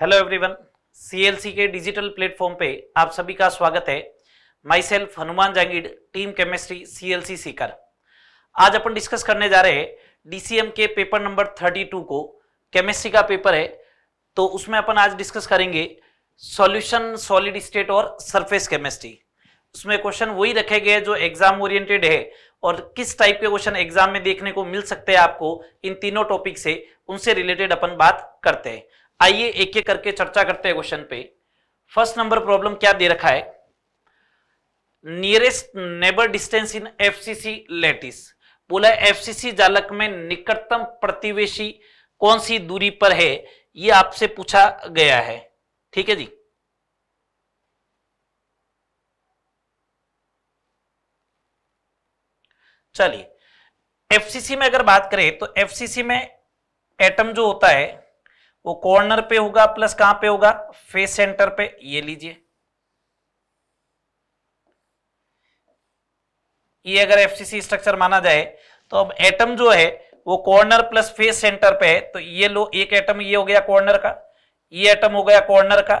Hello everyone CLC के digital platform पे आप सभी का स्वागत है myself Hanuman Jangid team chemistry CLC Sikar आज अपन डिस्कस करने जा रहे हैं डीसीएम के पेपर नंबर 32 को केमिस्ट्री का पेपर है तो उसमें अपन आज डिस्कस करेंगे सॉल्यूशन सॉलिड स्टेट और सरफेस केमिस्ट्री उसमें क्वेश्चन वही रखे गए जो एग्जाम ओरिएंटेड है और किस टाइप के क्वेश्चन एग्जाम में देखने को मिल सकते हैं आपको इन तीनों टॉपिक से उनसे रिलेटेड अपन बात करते हैं आइए एक एक करके चर्चा करते हैं क्वेश्चन पे फर्स्ट नंबर प्रॉब्लम क्या दे रखा है nearest neighbour distance in C lattice बोला सी जालक में निकटतम प्रतिवेशी कौन सी दूरी पर है यह आपसे पूछा गया है ठीक है जी चलिए सी में अगर बात करें तो सी में एटम जो होता है वो कॉर्नर पे होगा प्लस कहां पे होगा फेस सेंटर पे ये लीजिए ये अगर एफसीसी स्ट्रक्चर माना जाए तो अब एटम जो है वो कॉर्नर प्लस फेस सेंटर पे है तो ये लो एक एटम ये हो गया कॉर्नर का ये एटम हो गया कॉर्नर का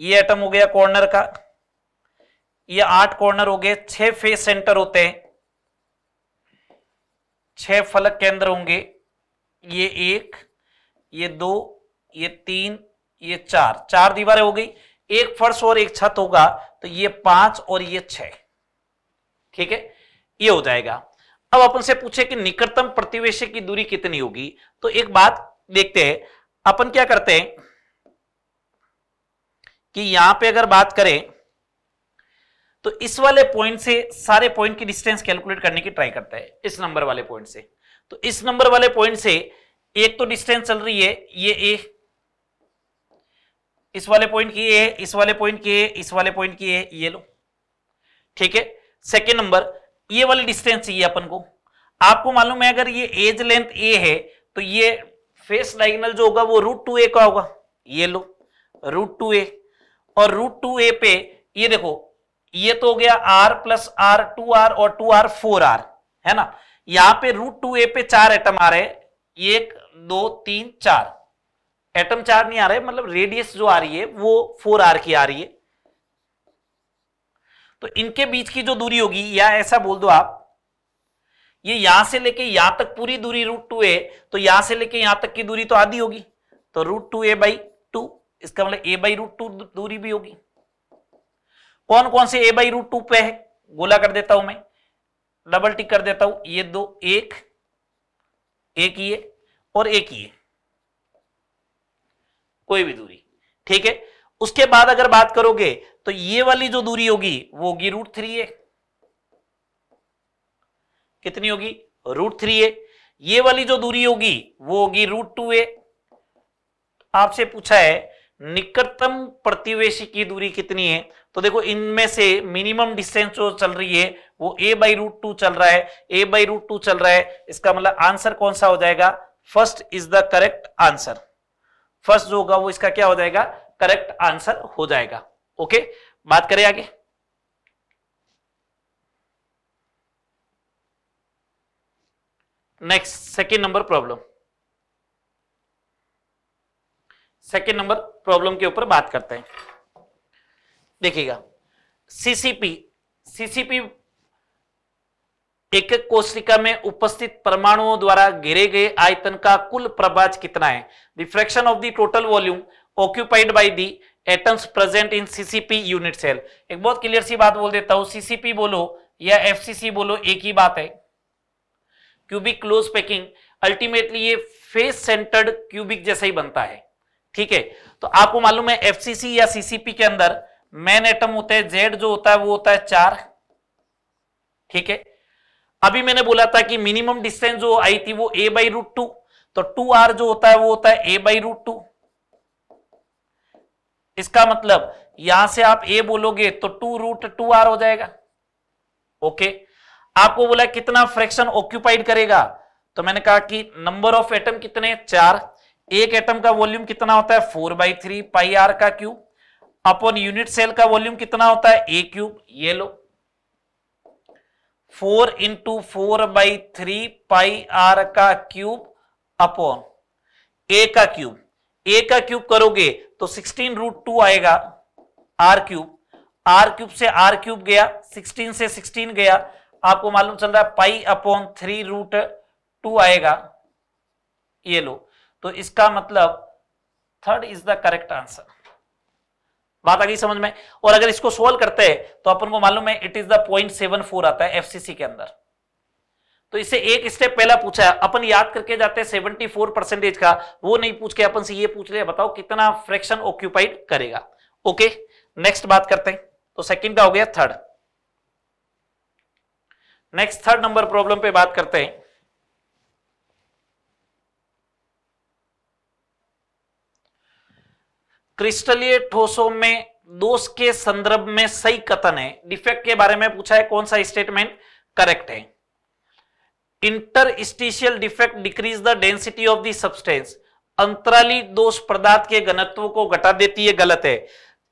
ये एटम हो गया कॉर्नर का ये आठ कॉर्नर हो गए छह फेस सेंटर होते हैं छह फलक केंद्र होंगे ये एक ये दो ये तीन ये चार चार दीवारें हो गई एक फर्श और एक छत होगा तो ये पांच और ये छ ठीक है ये हो जाएगा अब अपन से पूछे कि निकटतम प्रतिवेश की दूरी कितनी होगी तो एक बात देखते हैं अपन क्या करते हैं कि यहां पे अगर बात करें तो इस वाले पॉइंट से सारे पॉइंट की डिस्टेंस कैलकुलेट करने की ट्राई करता है इस नंबर वाले पॉइंट से तो इस नंबर वाले पॉइंट से एक तो डिस्टेंस चल रही है ये ए इस वाले पॉइंट की ए इस वाले पॉइंट की ए इस वाले पॉइंट की ए ये लो ठीक है सेकेंड नंबर ये वाली डिस्टेंस चाहिए अपन को आपको मालूम है अगर ये एज लेंथ ए है तो ये फेस डाइगनल जो होगा वो रूट टू ए का होगा ये लो रूट टू ए और रूट टू ए पे ये देखो ये तो हो गया R plus R two R और टू आर फोर आर है ना यहां पे रूट टू ए पे चार एटम आ रहे एक दो तीन चार एटम चार नहीं आ रहा है मतलब रेडियस जो आ रही है वो फोर आर की आ रही है तो इनके बीच की जो दूरी होगी या ऐसा बोल दो आप ये यहां से लेके यहां तक पूरी दूरी रूट टू ए तो यहां से लेके यहां तक की दूरी तो आधी होगी तो root two a by two इसका मतलब ए बाई रूट टू दूरी भी होगी कौन कौन से ए बाई रूट टू पे है गोला कर देता हूं मैं डबल टिक कर देता हूं ये दो एक एक ये और एक ये कोई भी दूरी ठीक है उसके बाद अगर बात करोगे तो ये वाली जो दूरी होगी वो होगी रूट थ्री ए कितनी होगी रूट थ्री ए ये वाली जो दूरी होगी वो होगी रूट टू ए आपसे पूछा है निकटतम प्रतिवेशी की दूरी कितनी है तो देखो इनमें से मिनिमम डिस्टेंस जो चल रही है वो ए बाई रूट टू चल रहा है ए बाई रूट टू चल रहा है इसका मतलब आंसर कौन सा हो जाएगा first is the correct answer first जो होगा वो इसका क्या हो जाएगा करेक्ट आंसर हो जाएगा ओके बात करें आगे next second number problem second number problem के ऊपर बात करते हैं देखिएगा सीसीपी सीसीपी एक एक कोशिका में उपस्थित परमाणुओं द्वारा घेरे गए आयतन का कुल प्रभाज कितना है refraction of the total volume occupied by the atoms present in CCP unit cell एक बहुत क्लियर सी बात बोल देता हूं सीसीपी बोलो या एफसीसी बोलो एक ही बात है क्यूबिक क्लोज पैकिंग अल्टीमेटली ये फेस सेंटर्ड क्यूबिक जैसा ही बनता है ठीक है तो आपको मालूम है एफसीसी या सीसीपी के अंदर मेन एटम होता है जेड जो होता है वो होता है चार ठीक है अभी मैंने बोला था कि मिनिमम डिस्टेंस जो आई थी वो ए बाई रूट टू तो टू आर जो होता है वो होता है ए बाई रूट टू इसका मतलब यहां से आप ए बोलोगे तो टू रूट टू आर हो जाएगा ओके आपको बोला कितना फ्रैक्शन ऑक्यूपाइड करेगा तो मैंने कहा कि नंबर ऑफ एटम कितने चार एक एटम का वॉल्यूम कितना होता है four by three pi R का क्यूब अपॉन यूनिट सेल का वॉल्यूम कितना होता है ए क्यूब ये लो four into four by three pi R का क्यूब अपॉन ए का क्यूब ए का क्यूब करोगे तो सिक्सटीन रूट टू आएगा आर क्यूब आर क्यूब से आर क्यूब गया सिक्सटीन से सिक्सटीन गया आपको मालूम चल रहा है pi upon three root two आएगा ये लो तो इसका मतलब third is the correct answer बात आ गई समझ में और अगर इसको सोल्व करते हैं तो अपन को मालूम है it is the point seven four आता है एफसीसी के अंदर तो इसे एक स्टेप पहला पूछा है अपन याद करके जाते हैं सेवेंटी फोर परसेंटेज का वो नहीं पूछ के अपन से ये पूछ ले बताओ कितना फ्रैक्शन ऑक्यूपाइड करेगा ओके नेक्स्ट बात करते हैं तो सेकेंड का हो गया third next third number problem पे बात करते हैं क्रिस्टलीय ठोसों में दोष के संदर्भ में सही कथन है डिफेक्ट के बारे में पूछा है कौन सा स्टेटमेंट करेक्ट है interstitial defect decrease the density of the substance अंतराली दोष पदार्थ के घनत्व को घटा देती है गलत है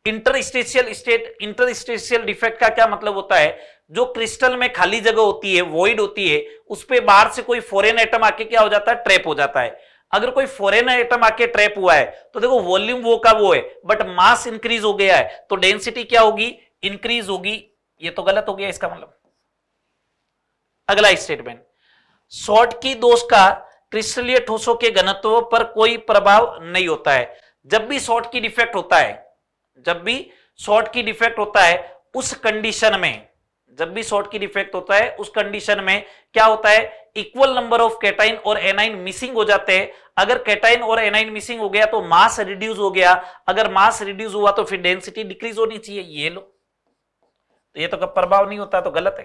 इंटरस्टिशियल स्टेट इंटरस्टिशियल डिफेक्ट का क्या मतलब होता है जो क्रिस्टल में खाली जगह होती है वॉइड होती है उस पर बाहर से कोई फॉरेन आइटम आके क्या हो जाता है ट्रैप हो जाता है अगर कोई फॉरेन आइटम आके ट्रैप हुआ है तो देखो वॉल्यूम वो का वो है बट मास इंक्रीज हो गया है तो डेंसिटी क्या होगी इंक्रीज होगी ये तो गलत हो गया इसका मतलब अगला स्टेटमेंट शॉर्ट की दोष का क्रिस्टलीय ठोसों के घनत्व पर कोई प्रभाव नहीं होता है जब भी शॉर्ट की डिफेक्ट होता है जब भी शॉर्ट की डिफेक्ट होता है उस कंडीशन में जब भी शॉर्ट की डिफेक्ट होता है उस कंडीशन में क्या होता है इक्वल नंबर ऑफ कैटाइन और एनाइन मिसिंग हो जाते हैं अगर कैटाइन और एनाइन मिसिंग हो गया तो मास रिड्यूस हो गया अगर मास रिड्यूस हुआ तो फिर डेंसिटी डिक्रीज होनी चाहिए ये लो तो ये तो कब प्रभाव नहीं होता तो गलत है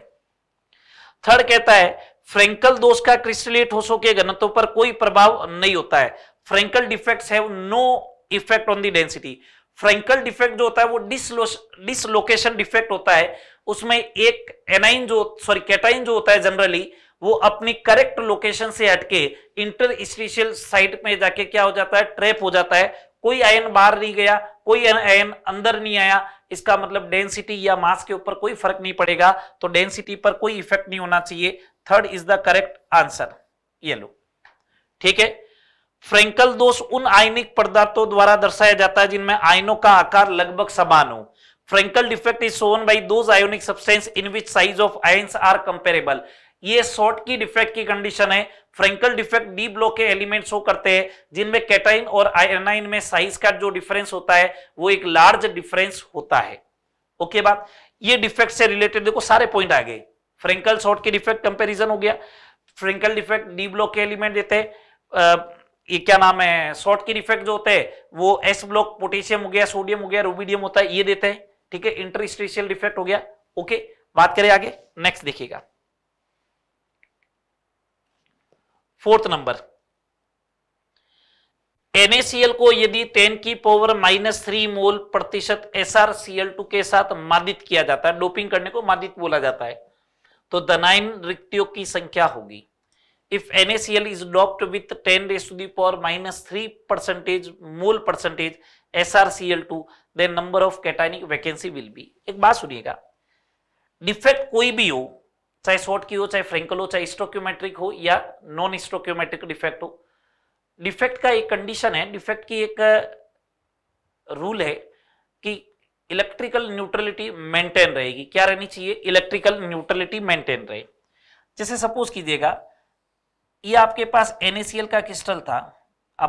थर्ड कहता है फ्रेंकल दोष का क्रिस्टलेट होशो के घनत्व पर कोई प्रभाव नहीं होता है Frenkel defects have no effect on the density Frenkel defect जो होता है वो डिसलोकेशन डिफेक्ट होता है उसमें एक एनाइन जो सॉरी कैटाइन जो होता है जनरली वो अपनी करेक्ट लोकेशन से हटके इंटर स्पेशियल साइट में जाके क्या हो जाता है ट्रैप हो जाता है कोई आयन बाहर नहीं गया कोई आयन अंदर नहीं आया इसका मतलब डेंसिटी या मास के ऊपर कोई फर्क नहीं पड़ेगा तो डेंसिटी पर कोई इफेक्ट नहीं होना चाहिए third is the correct answer ये लो ठीक है फ्रेंकल दोष उन आयनिक पदार्थों द्वारा दर्शाया जाता है जिनमें आयनों का आकार लगभग समान हो Frenkel defect is shown by दो ionic substance in which size of ion are comparable ये शॉर्ट की डिफेक्ट की कंडीशन है फ्रेंकल डिफेक्ट डी ब्लॉक के एलिमेंट्स हो करते हैं जिनमें कैटाइन और आयरनाइन में साइज का जो डिफरेंस होता है वो एक लार्ज डिफरेंस होता है ओके बात ये डिफेक्ट से रिलेटेड देखो सारे पॉइंट आ गए Frenkel Schottky defect comparison हो गया फ्रेंकल डिफेक्ट डी ब्लॉक के एलिमेंट देते हैं ये क्या नाम है शॉर्ट के डिफेक्ट जो होते हैं वो एस ब्लॉक पोटेशियम हो गया सोडियम हो गया रूबीडियम होता है ये देते हैं ठीक है इंटरस्ट्रेशियल डिफेक्ट हो गया ओके बात करें आगे नेक्स्ट देखिएगा फोर्थ नंबर NaCl को यदि 10 की पावर माइनस थ्री मोल प्रतिशत SrCl2 के साथ मादित किया जाता है डोपिंग करने को मादित बोला जाता है तो दनाइन रिक्तियों की संख्या होगी if NaCl is doped with 10 raise to the power minus three percentage mole percentage SrCl2 then number of cationic vacancy will be एक बात सुनिएगा डिफेक्ट कोई भी हो चाहे शॉर्ट की हो चाहे फ्रेंकल हो चाहे स्ट्रोक्योमेट्रिक हो या नॉन स्ट्रोक्योमेट्रिक डिफेक्ट हो डिफेक्ट का एक कंडीशन है डिफेक्ट की एक रूल uh, है कि इलेक्ट्रिकल न्यूट्रलिटी मेंटेन रहेगी क्या रहनी चाहिए इलेक्ट्रिकल न्यूट्रलिटी मेंटेन रहे जैसे सपोज कीजिएगा ये आपके पास एनएसीएल का क्रिस्टल था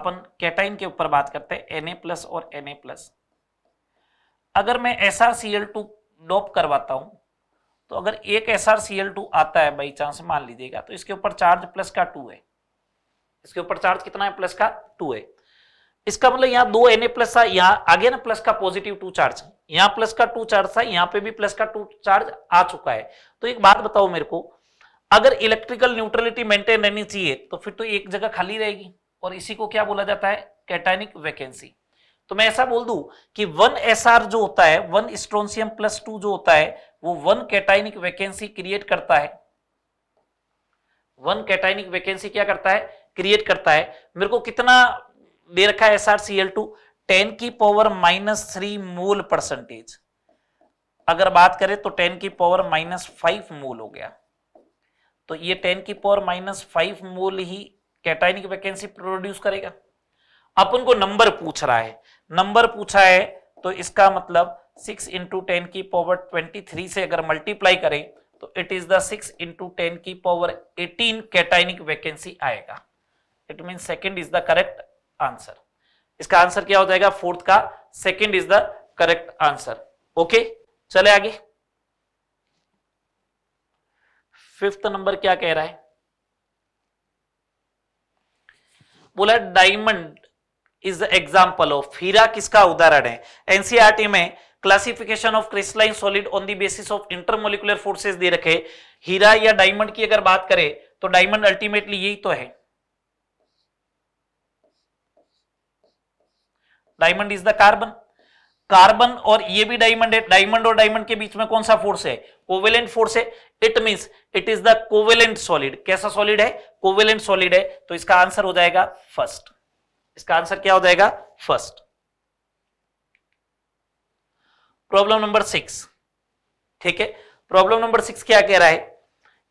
अपन कैटाइन के ऊपर बात करते हैं एन प्लस और एन प्लस अगर मैं S R C L two dope करवाता हूं तो अगर एक S R C L two आता है बाई चांस मान लीजिएगा तो इसके ऊपर चार्ज प्लस का टू है इसके ऊपर चार्ज कितना है प्लस का टू है इसका मतलब यहाँ दो एन ए प्लस था यहाँ आगे ना प्लस का पॉजिटिव टू चार्ज यहाँ प्लस का टू चार्ज था यहाँ पे भी प्लस का टू चार्ज आ चुका है तो एक बात बताओ मेरे को अगर इलेक्ट्रिकल न्यूट्रलिटी मेंटेन रहनी चाहिए तो फिर तो एक जगह खाली रहेगी और इसी को क्या बोला जाता है कैटाइनिक वैकेंसी तो मैं ऐसा बोल दू कि वन एस जो होता है वन स्ट्रोनसियम प्लस टू जो होता है वो वन कैटाइनिक वैकेंसी क्रिएट करता है वन कैटाइनिक वैकेंसी क्या करता है क्रिएट करता है मेरे को कितना दे रखा है S R C L two ten की power minus three mole percentage अगर बात करें तो टेन की पावर माइनस फाइव मोल हो गया तो ये टेन की पावर माइनस फाइव मोल ही कैटाइनिक वैकेंसी प्रोड्यूस करेगा अपन को नंबर पूछ रहा है नंबर पूछा है तो इसका मतलब सिक्स इंटू टेन की पावर ट्वेंटी थ्री से अगर मल्टीप्लाई करें तो it is the six into ten की पावर एटीन कैटाइनिक वैकेंसी आएगा it mean second is the correct answer इसका आंसर क्या हो जाएगा फोर्थ का second is the correct answer okay चले आगे फिफ्थ नंबर क्या कह रहा है बोला diamond is the example of हीरा किसका उदाहरण है एनसीआरटी में classification of crystalline solid on the basis of intermolecular forces दे रखे हीरा या डायमंड की अगर बात करें तो डायमंड अल्टीमेटली यही तो है diamond is the carbon carbon और ये भी डायमंड है डायमंड और डायमंड के बीच में कौन सा फोर्स है कोवेलेंट फोर्स है it means it is the covalent solid कैसा सॉलिड है कोवेलेंट सॉलिड है तो इसका आंसर हो जाएगा फर्स्ट इसका आंसर क्या हो जाएगा फर्स्ट प्रॉब्लम नंबर सिक्स ठीक है प्रॉब्लम नंबर सिक्स क्या कह रहा है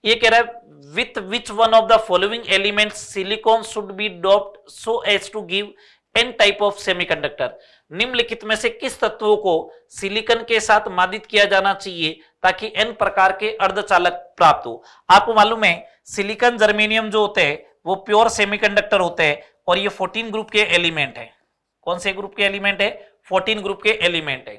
ये कह रहा है with which one of the following element silicon should be doped so as to give N type of semiconductor निम्नलिखित में से किस तत्वों को सिलिकॉन के साथ मादित किया जाना चाहिए ताकि एन प्रकार के अर्धचालक प्राप्त हो आपको मालूम है सिलिकॉन जर्मेनियम जो होते हैं वो प्योर सेमीकंडक्टर होते हैं और ये 14 ग्रुप के एलिमेंट है कौन से ग्रुप के एलिमेंट है 14 ग्रुप के एलिमेंट है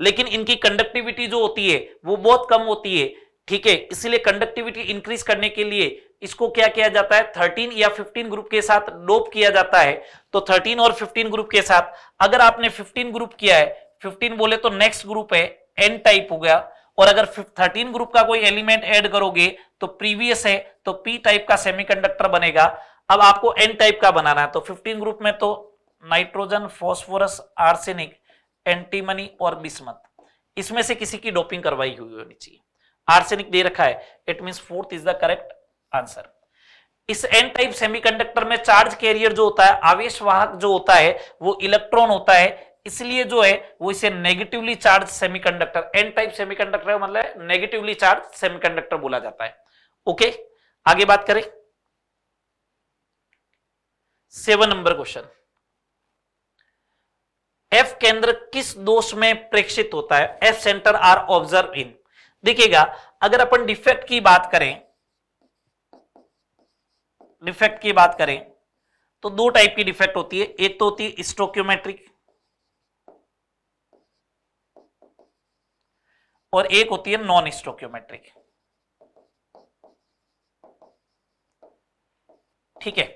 लेकिन इनकी कंडक्टिविटी जो होती है वो बहुत कम होती है ठीक है इसलिए कंडक्टिविटी इंक्रीज करने के लिए इसको क्या किया जाता है 13 या 15 ग्रुप के साथ डोप किया जाता है तो 13 और 15 ग्रुप के साथ अगर आपने 15 ग्रुप किया है 15 बोले तो नेक्स्ट ग्रुप है एन टाइप हो गया और अगर 13 ग्रुप का कोई एलिमेंट ऐड करोगे तो प्रीवियस है तो पी टाइप का सेमीकंडक्टर बनेगा अब आपको एन टाइप का बनाना है तो फिफ्टीन ग्रुप में तो नाइट्रोजन फॉस्फोरस आर्सेनिक एंटीमनी और बिस्मत इसमें से किसी की डोपिंग करवाई हुई होनी चाहिए आर्सेनिक दे रखा है it mean fourth is the correct answer इस एन टाइप सेमीकंडक्टर में चार्ज कैरियर जो होता है आवेश वाहक जो होता है वो इलेक्ट्रॉन होता है इसलिए जो है वो इसे negatively charge semiconductor N type semiconductor मतलब नेगेटिवली चार्ज सेमीकंडक्टर बोला जाता है ओके आगे बात करें सेवन नंबर क्वेश्चन एफ केंद्र किस दोष में प्रेक्षित होता है F centre are observe in देखिएगा अगर अपन डिफेक्ट की बात करें डिफेक्ट की बात करें तो दो टाइप की डिफेक्ट होती है एक तो होती है स्टोक्योमेट्रिक और एक होती है नॉन स्टोक्योमेट्रिक ठीक है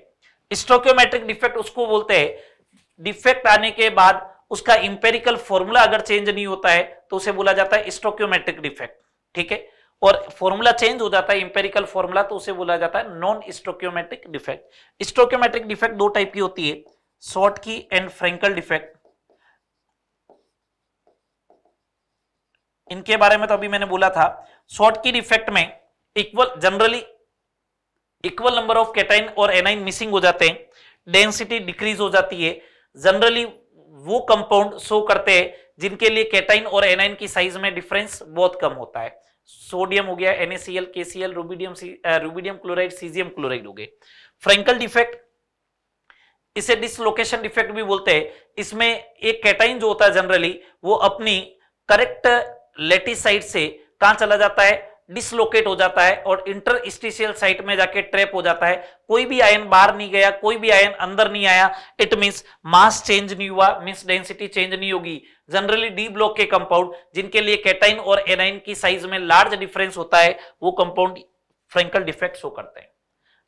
स्टोक्योमेट्रिक डिफेक्ट उसको बोलते हैं डिफेक्ट आने के बाद उसका इंपेरिकल फॉर्मूला अगर चेंज नहीं होता है तो उसे बोला जाता है स्टोक्योमेट्रिक डिफेक्ट ठीक है और फॉर्मूला चेंज हो जाता है इंपेरिकल फॉर्मूला तो उसे बोला जाता है non stoichiometric defect stoichiometric defect दो टाइप की होती है शॉर्ट की एंड फ्रेंकल डिफेक्ट इनके बारे में तो अभी मैंने बोला था शॉर्ट की डिफेक्ट में equal generally equal number of cation और एनाइन मिसिंग हो जाते हैं डेंसिटी डिक्रीज हो जाती है जनरली वो कंपाउंड शो करते हैं जिनके लिए कैटाइन और एनाइन की साइज में डिफरेंस बहुत कम होता है सोडियम हो गया NaCl KCl rubidium rubidium chloride caesium chloride हो गए फ्रेंकल डिफेक्ट इसे डिसलोकेशन डिफेक्ट भी बोलते हैं इसमें एक कैटाइन जो होता है जनरली वो अपनी करेक्ट साइड से कहा चला जाता है डिसलोकेट हो जाता है और इंटर स्टिशियल साइट में जाके ट्रैप हो जाता है कोई भी आयन बाहर नहीं गया कोई भी आयन अंदर नहीं आया इट मीन्स मास चेंज नहीं हुआ मीन्स डेंसिटी चेंज नहीं होगी जनरली डी ब्लॉक के कंपाउंड जिनके लिए कैटाइन और एनाइन की साइज में लार्ज डिफरेंस होता है वो कंपाउंड फ्रेंकल डिफेक्ट शो करते हैं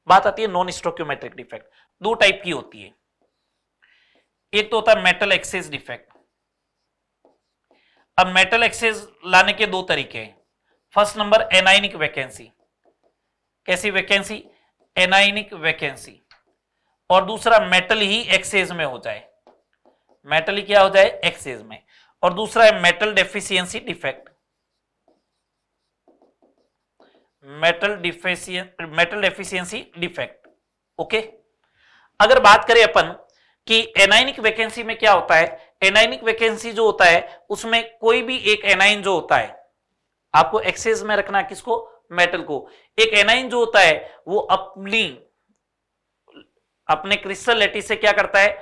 बात आती है नॉन स्टोक्योमेट्रिक डिफेक्ट दो टाइप की होती है एक तो होता है मेटल एक्सेस डिफेक्ट अब मेटल एक्सेस लाने के दो तरीके हैं फर्स्ट नंबर एनाइनिक वैकेंसी कैसी वैकेंसी एनाइनिक वैकेंसी और दूसरा मेटल ही एक्सेज में हो जाए मेटल ही क्या हो जाए एक्सेज में और दूसरा है metal deficiency defect metal deficiency metal deficiency defect okay अगर बात करें अपन कि एनाइनिक वैकेंसी में क्या होता है एनाइनिक वैकेंसी जो होता है उसमें कोई भी एक एनाइन जो होता है आपको एक्सेस में रखना किसको मेटल को एक एनाइन जो होता है वो अपनी अपने क्रिस्टल लेटी से क्या करता है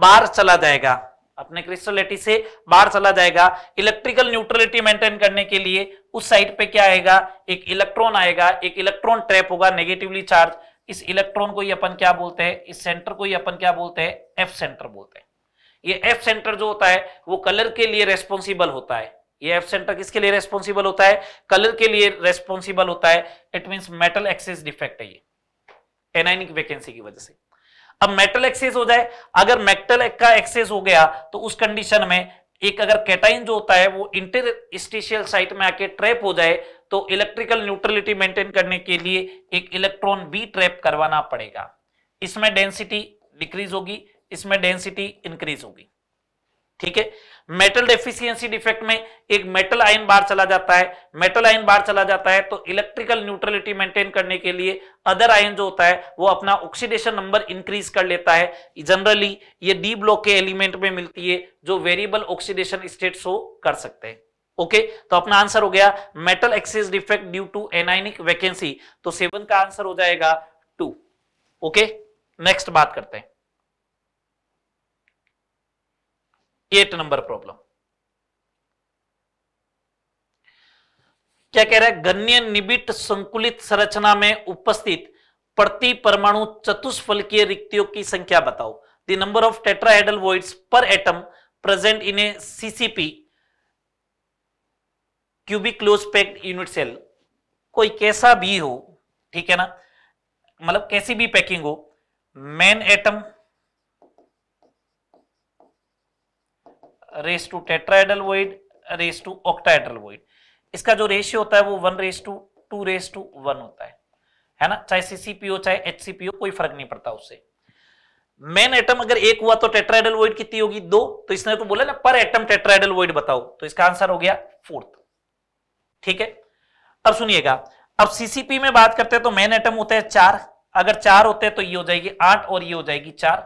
बाहर चला जाएगा अपने लेटी से बाहर चला जाएगा इलेक्ट्रिकल न्यूट्रलिटी मेंटेन करने के लिए उस साइड पे क्या आएगा एक इलेक्ट्रॉन आएगा एक इलेक्ट्रॉन ट्रैप होगा नेगेटिवली चार्ज इस इलेक्ट्रॉन को ही अपन क्या बोलते हैं इस सेंटर को ही अपन क्या बोलते हैं एफ सेंटर बोलते हैं ये एफ सेंटर जो होता है वो कलर के लिए रेस्पॉन्सिबल होता है ये एफ सेंटर किसके लिए रेस्पॉन्सिबल होता है कलर के लिए रेस्पॉन्सिबल होता है it mean metal excess defect है ये एनाइनिक वैकेंसी की वजह से अब मेटल एक्सेस हो जाए अगर मेटल का एक्सेस हो गया तो उस कंडीशन में एक अगर कैटाइन जो होता है वो इंटर स्टेशियल साइट में आके ट्रैप हो जाए तो इलेक्ट्रिकल न्यूट्रलिटी मेंटेन करने के लिए एक इलेक्ट्रॉन बी ट्रैप करवाना पड़ेगा इसमें डेंसिटी डिक्रीज होगी इसमें डेंसिटी इंक्रीज होगी ठीक है मेटल डेफिशिएंसी डिफेक्ट में एक मेटल आयन बार चला जाता है मेटल आयन बार चला जाता है तो इलेक्ट्रिकल न्यूट्रलिटी मेंटेन करने के लिए अदर आयन जो होता है वो अपना ऑक्सीडेशन नंबर इंक्रीज कर लेता है जनरली ये डी ब्लॉक के एलिमेंट में मिलती है जो वेरिएबल ऑक्सीडेशन स्टेट शो कर सकते हैं ओके okay, तो अपना आंसर हो गया metal excess defect due to anionic vacancy तो सेवन का आंसर हो जाएगा टू ओके नेक्स्ट बात करते हैं एट नंबर प्रॉब्लम क्या कह रहा है गण्य निबिट संकुलित संरचना में उपस्थित प्रति परमाणु चतुष्फलकीय रिक्तियों की संख्या बताओ the number of tetrahedral voids per atom present in a CCP cubic close packed unit cell कोई कैसा भी हो ठीक है ना मतलब कैसी भी पैकिंग हो main atom raise to tetrahedral void raise to octahedral void इसका जो रेशियो होता है वो one raise to two raise to one होता है है ना चाहे सीसीपीओ चाहे एचसीपीओ कोई फर्क नहीं पड़ता उससे मेन एटम अगर एक हुआ तो टेट्राइडल वोइड कितनी होगी दो तो इसने तो बोला ना पर एटम टेट्राइडल वोइड बताओ तो इसका आंसर हो गया फोर्थ ठीक है अब सुनिएगा अब सीसीपी में बात करते हैं तो मेन एटम होते हैं चार अगर चार होते हैं तो ये हो जाएगी आठ और ये हो जाएगी चार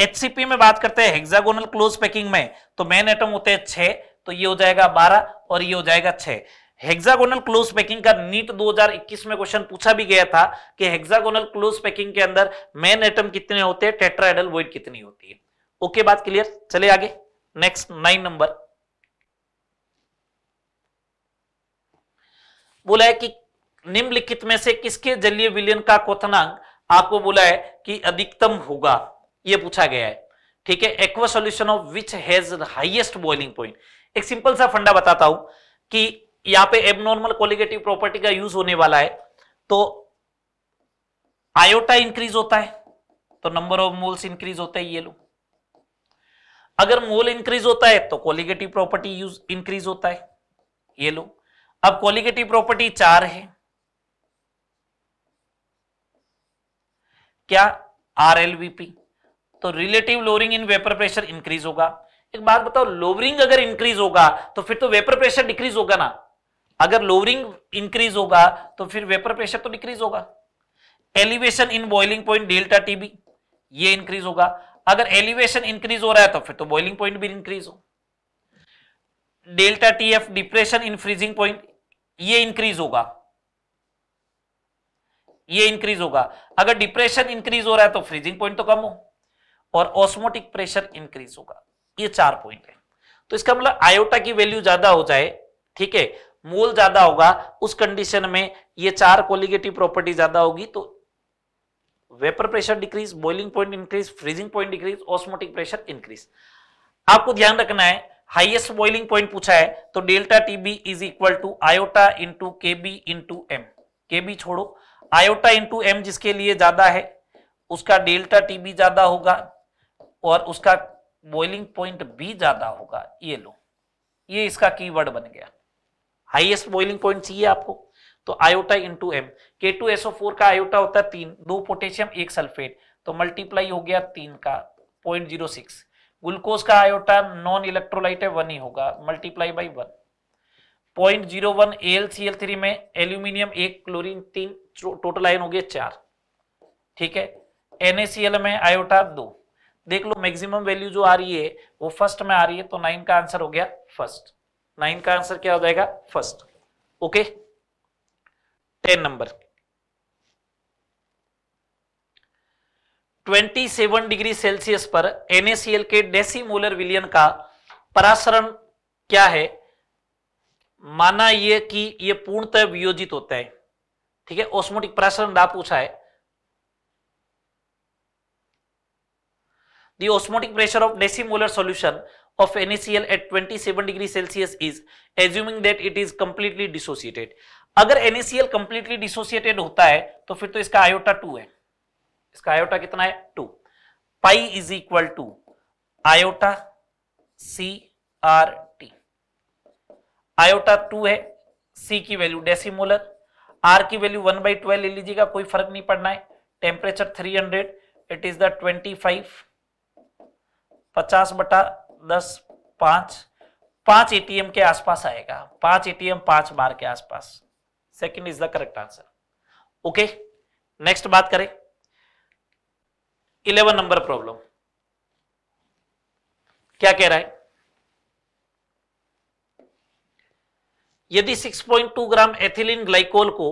एचसीपी में बात करते हैं हेक्सागोनल क्लोज पैकिंग में तो मेन एटम होते हैं छह तो ये हो जाएगा बारह और ये हो जाएगा छह हेक्सागोनल क्लोज पैकिंग का नीट 2021 में क्वेश्चन पूछा भी गया था कि हेक्सागोनल क्लोज पैकिंग के अंदर मेन एटम कितने होते हैं टेट्राइडल वोइड कितनी होती है ओके बात क्लियर चले आगे नेक्स्ट नाइन नंबर बोला है कि निम्नलिखित में से किसके जलीय विलयन का क्वथनांक आपको बोला है कि अधिकतम होगा ये पूछा गया है ठीक है aqua solution of which has highest boiling point एक सिंपल सा फंडा बताता हूं कि यहां पे एबनॉर्मल कोलिगेटिव प्रॉपर्टी का यूज होने वाला है तो आयोटा इंक्रीज होता है तो नंबर ऑफ मोल्स इंक्रीज होता है ये लो अगर मोल इंक्रीज होता है तो कोलिगेटिव प्रॉपर्टी यूज इंक्रीज होता है ये लो अब कोलिगेटिव प्रॉपर्टी चार है क्या आर एल वी पी तो relative lowering in vapour pressure increase होगा एक बात बताओ लोअरिंग अगर इंक्रीज होगा तो फिर तो वेपर प्रेशर डिक्रीज होगा ना अगर लोअरिंग इंक्रीज होगा तो फिर वेपर प्रेशर तो डिक्रीज होगा elevation in boiling point delta TB ये इंक्रीज होगा अगर एलिवेशन इंक्रीज हो रहा है तो फिर तो बॉइलिंग पॉइंट भी इंक्रीज हो delta T F depression in freezing point ये इंक्रीज होगा ये इंक्रीज होगा अगर डिप्रेशन इंक्रीज हो रहा है तो फ्रीजिंग पॉइंट तो कम हो और ऑस्मोटिक प्रेशर इंक्रीज होगा ये चार पॉइंट है तो इसका मतलब आयोटा की वैल्यू ज्यादा हो जाए ठीक है मोल ज्यादा होगा उस कंडीशन में ये चार कोलिगेटिव प्रॉपर्टी ज्यादा होगी तो vapour pressure decrease boiling point increase freezing point decrease osmotic pressure increase आपको ध्यान रखना है हाईएस्ट बॉइलिंग पॉइंट पूछा है तो delta TB is equal to iota into K B into M K B छोड़ो आयोटा इंटू एम जिसके लिए ज्यादा है उसका डेल्टा टीबी ज्यादा होगा और उसका बॉइलिंग पॉइंट भी ज़्यादा होगा ये लो ये इसका कीवर्ड बन गया हाईएस्ट बॉइलिंग पॉइंट चाहिए आपको तो iota into M K two SO four का आयोटा होता है तीन दो पोटेशियम एक सल्फेट तो मल्टीप्लाई हो गया तीन का पॉइंट जीरो सिक्स ग्लूकोज का आयोटा नॉन इलेक्ट्रोलाइट है वन ही होगा multiply by one point zero one L C L three में एल्यूमिनियम एक क्लोरीन तीन टोटल आयन हो गया चार ठीक है एनएसीएल में आयोटा दो देख लो मैक्सिमम वैल्यू जो आ रही है वो फर्स्ट में आ रही है तो नाइन का आंसर हो गया फर्स्ट नाइन का आंसर क्या हो जाएगा first okay ten number twenty seven degree Celsius पर एनएसीएल के डेसीमोलर विलियन का परासरण क्या है माना यह कि यह पूर्णतः वियोजित होता है ठीक है ओस्मोटिक परासरण पूछा है The osmotic pressure of decimolar solution of NaCl at 27 degree Celsius is assuming that it is completely dissociated. अगर NaCl completely dissociated होता है तो फिर तो इसका iota 2 है इसका iota कितना है 2. Pi is equal to iota C R T iota two है C की वैल्यू decimolar, R की वैल्यू 1 बाई ट्वेल्व ले लीजिएगा कोई फर्क नहीं पड़ना है temperature 300, hundred it is the twenty पचास बटा दस पांच पांच एटीएम के आसपास आएगा पांच एटीएम पांच बार के आसपास second is the correct answer okay next बात करें इलेवन नंबर प्रॉब्लम क्या कह रहा है यदि 6.2 ग्राम एथिलीन ग्लाइकोल को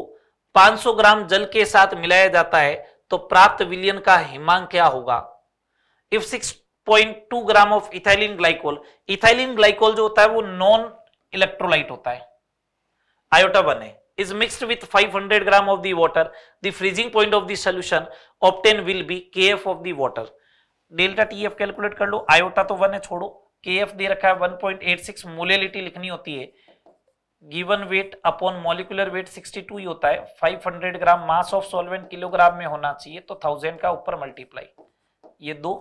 500 ग्राम जल के साथ मिलाया जाता है तो प्राप्त विलियन का हिमांक क्या होगा if six 0.2 gram of ethylene glycol ethylene glycol जो होता है वो नॉन इलेक्ट्रोलाइट होता है आयोटा वन है is mixed with 500 of the water the freezing point of of solution obtain will be K F of the water delta T F calculate कर लो iota तो वन है छोड़ो के एफ दे रखा है one point eight six molality लिखनी होती है given weight upon molecular weight 62 ही होता है 500 gram mass of solvent kilogram में होना चाहिए तो 1000 का ऊपर मल्टीप्लाई ये दो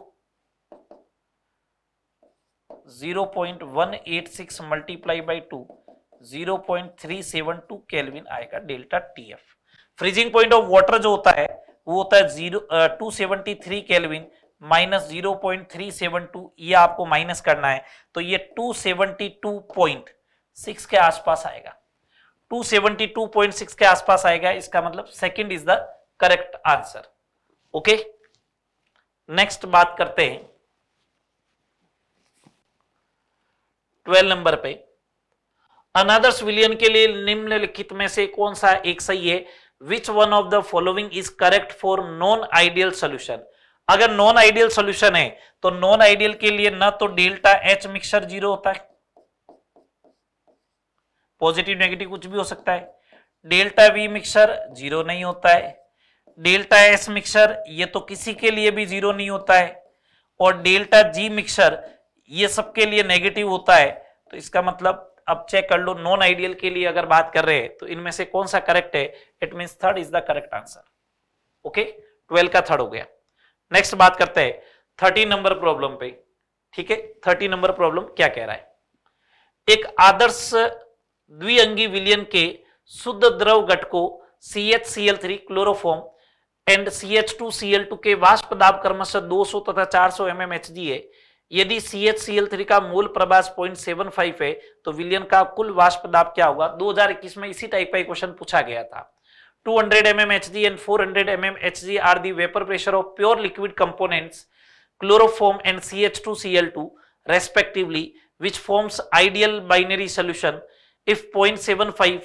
zero point one eight six multiply by two zero point three seven two kelvin आएगा delta T F freezing point of water जो होता है वो होता है zero two seventy three kelvin minus zero point three seven two ये आपको minus करना है तो ये two seventy two point six के आसपास आएगा two seventy two point six के आसपास आएगा इसका मतलब second is the correct answer okay next बात करते हैं ट्वेल्व नंबर पे अनादर सिविलियन के लिए निम्नलिखित में से कौन सा एक सही है which one of the following is correct for non ideal solution अगर नॉन आइडियल सोल्यूशन है तो नॉन आइडियल के लिए ना तो डेल्टा एच मिक्सर जीरो होता है पॉजिटिव नेगेटिव कुछ भी हो सकता है डेल्टा वी मिक्सर जीरो नहीं होता है डेल्टा एस मिक्सर ये तो किसी के लिए भी जीरो नहीं होता है और डेल्टा जी मिक्सर ये सब के लिए नेगेटिव होता है तो इसका मतलब अब चेक कर लो नॉन आइडियल के लिए अगर बात कर रहे हैं तो इनमें से कौन सा करेक्ट है it mean third is the correct answer okay twelve का थर्ड हो गया नेक्स्ट बात करते हैं थर्टी नंबर प्रॉब्लम पे ठीक है थर्टी नंबर प्रॉब्लम क्या कह रहा है एक आदर्श द्विअंगी विलियन के शुद्ध द्रव घटको C H C L three chloroform and C H two C L two के वाष्प दाब क्रमशः 200 तथा 400 सौ एम एम एच जी है यदि C H C L three का मूल प्रवास पॉइंट सेवन फाइव है तो विलियन का कुल वाष्प दाब क्या होगा 2021 में इसी टाइप का क्वेश्चन पूछा गया था 200 hundred M M H G and four hundred M M H G are the vapour pressure of pure liquid components chloroform and C H two C L two respectively which forms ideal binary solution if point seven five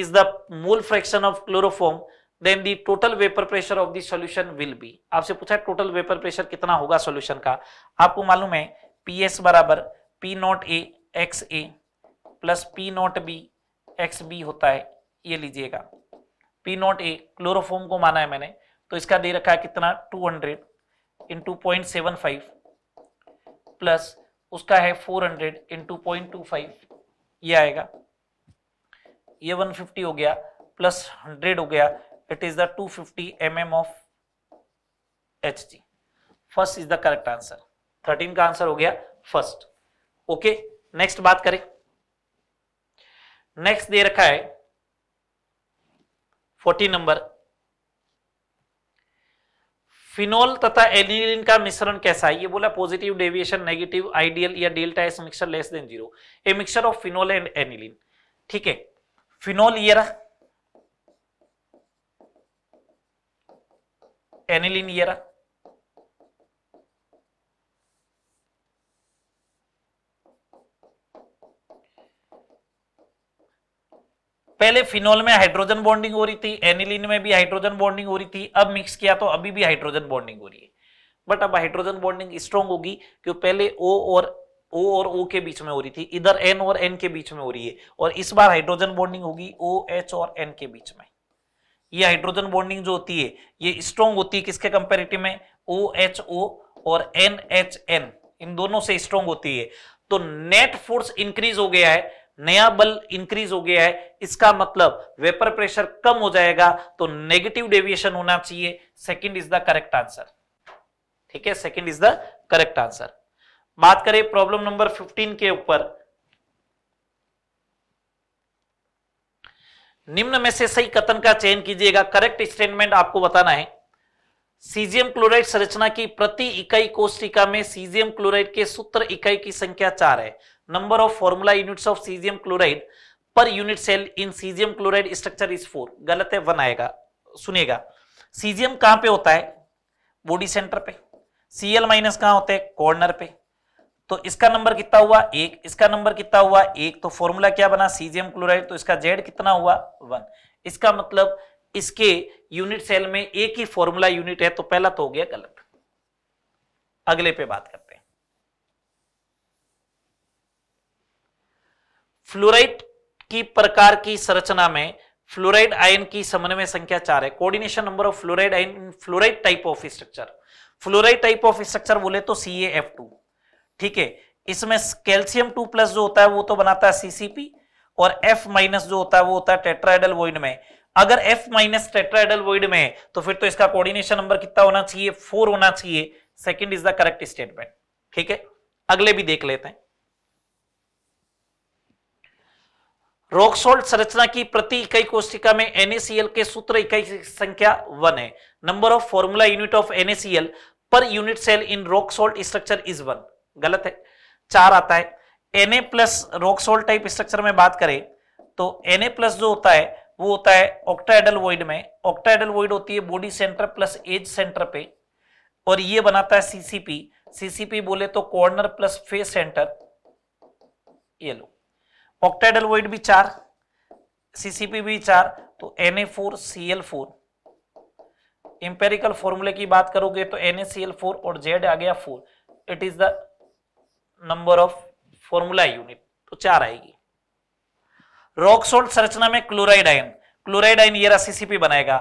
is the mole fraction of chloroform then the total vapour pressure of the solution will be आपसे पूछा है total vapour pressure कितना होगा solution का आपको मालूम है P S बराबर P not A X A plus P not B X B होता है ये लीजिएगा पी नॉट ए क्लोरोफोम को माना है मैंने तो इसका दे रखा है कितना two hundred into point seven five plus उसका है four hundred into point two five ये आएगा ये वन फिफ्टी हो गया प्लस हंड्रेड हो गया it is the 250 mm of Hg. First is the correct answer. 13 ka answer ho gaya first okay next baat kare next de rakha hai 14 number phenol तथा aniline का मिश्रण कैसा है ये बोला पॉजिटिव डेविएशन नेगेटिव आइडियल या delta S mixer less than zero a mixer of phenol and aniline ठीक है फिनोल ये रहा एनिलिन ये रहा पहले फिनोल में हाइड्रोजन बॉन्डिंग हो रही थी एनिलिन में भी हाइड्रोजन बॉन्डिंग हो रही थी अब मिक्स किया तो अभी भी हाइड्रोजन बॉन्डिंग हो रही है बट अब हाइड्रोजन बॉन्डिंग स्ट्रॉन्ग होगी क्यों पहले ओ और ओ और ओ के बीच में हो रही थी इधर एन और एन के बीच में हो रही है और इस बार हाइड्रोजन बॉन्डिंग होगी ओ एच और एन के बीच में ये हाइड्रोजन बॉन्डिंग जो होती है ये स्ट्रॉन्ग होती है किसके कंपेरिटिव में ओ एच ओ और एन एच एन इन दोनों से स्ट्रॉन्ग होती है तो नेट फोर्स इंक्रीज हो गया है नया बल इंक्रीज हो गया है इसका मतलब वेपर प्रेशर कम हो जाएगा तो नेगेटिव डेविएशन होना चाहिए second is the correct answer ठीक है second is the correct answer बात करें प्रॉब्लम नंबर 15 के ऊपर निम्न में से सही कथन का चयन कीजिएगा करेक्ट स्टेटमेंट आपको बताना है सीजियम क्लोराइड संरचना की प्रति इकाई कोष्टिका में सीजियम क्लोराइड के सूत्र इकाई की संख्या चार है number of formula units of caesium chloride per unit cell in caesium chloride structure is four गलत है वन आएगा सुनेगा सीजियम कहां पे होता है बॉडी सेंटर पे सीएल माइनस कहां होता है कॉर्नर पे तो इसका नंबर कितना हुआ एक इसका नंबर कितना हुआ एक तो फॉर्मूला क्या बना सीजियम क्लोराइड तो इसका जेड कितना हुआ वन इसका मतलब इसके यूनिट सेल में एक ही फॉर्मूला यूनिट है तो पहला तो हो गया गलत अगले पे बात करते हैं फ्लोराइड की प्रकार की संरचना में फ्लोराइड आयन की समन्वय संख्या चार है coordination number of fluoride ion fluoride type of structure fluoride type of structure बोले तो सी एफ टू ठीक है इसमें कैल्शियम टू प्लस जो होता है वो तो बनाता है सीसीपी और एफ माइनस जो होता है वो होता है टेट्राइडल वोइड में अगर एफ माइनस टेट्राइडल वोइड में तो फिर तो इसका कोऑर्डिनेशन नंबर कितना होना चाहिए फोर होना चाहिए second is the correct statement ठीक है अगले भी देख लेते हैं रॉक सोल्ट संरचना की प्रति इकाई कोष्टिका में एनएसीएल के सूत्र इकाई संख्या वन है number of formula unit of NaCl per unit cell in rock salt structure is one गलत है चार आता है N A plus rock salt type structure में बात करें तो एन ए प्लस जो होता है वो होता है ऑक्टाइडल वॉइड में ऑक्टाइडल वॉइड होती है body centre plus edge centre पे और ये बनाता है सीसीपी सीसीपी बोले तो कॉर्नर प्लस फेस सेंटर ये लो ऑक्टाइडल वॉइड भी चार सीसीपी भी चार तो N A four C L four empirical फॉर्मूले की बात करोगे तो N A C L four और जेड आ गया four it is the number of formula unit तो चार आएगी रॉक सोल्ट संरचना में क्लोराइड आयन क्लोराइड आयन ये सीसीपी बनाएगा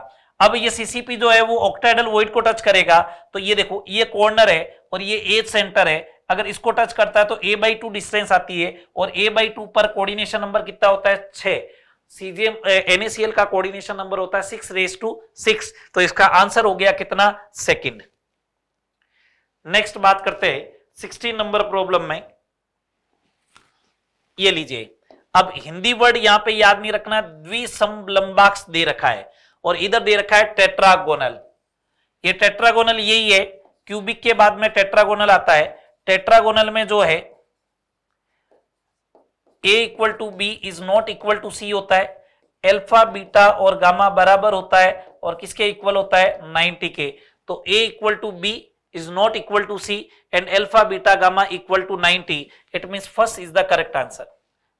अब ये सीसीपी जो है वो ऑक्टाइडल वोइड को टच करेगा तो ये देखो ये कॉर्नर है और ये ए सेंटर है अगर इसको टच करता है तो ए बाई टू डिस्टेंस आती है और ए बाई टू पर कोऑर्डिनेशन नंबर कितना होता है छह सीजीएम एनएसीएल का कोऑर्डिनेशन नंबर होता है सिक्स रेस टू सिक्स तो इसका आंसर हो गया कितना सेकेंड नेक्स्ट बात करते हैं सिक्सटीन नंबर प्रॉब्लम में ये लीजिए अब हिंदी वर्ड यहां पे याद नहीं रखना द्विसमलंबाक्ष दे रखा है और इधर दे रखा है टेट्रागोनल ये टेट्रागोनल यही है क्यूबिक के बाद में टेट्रागोनल आता है टेट्रागोनल में जो है A equal to B is not equal to C होता है एल्फा बीटा और गामा बराबर होता है और किसके इक्वल होता है 90 के तो A equal to B is not equal to C and alpha beta gamma equal to 90, it means first is the correct answer.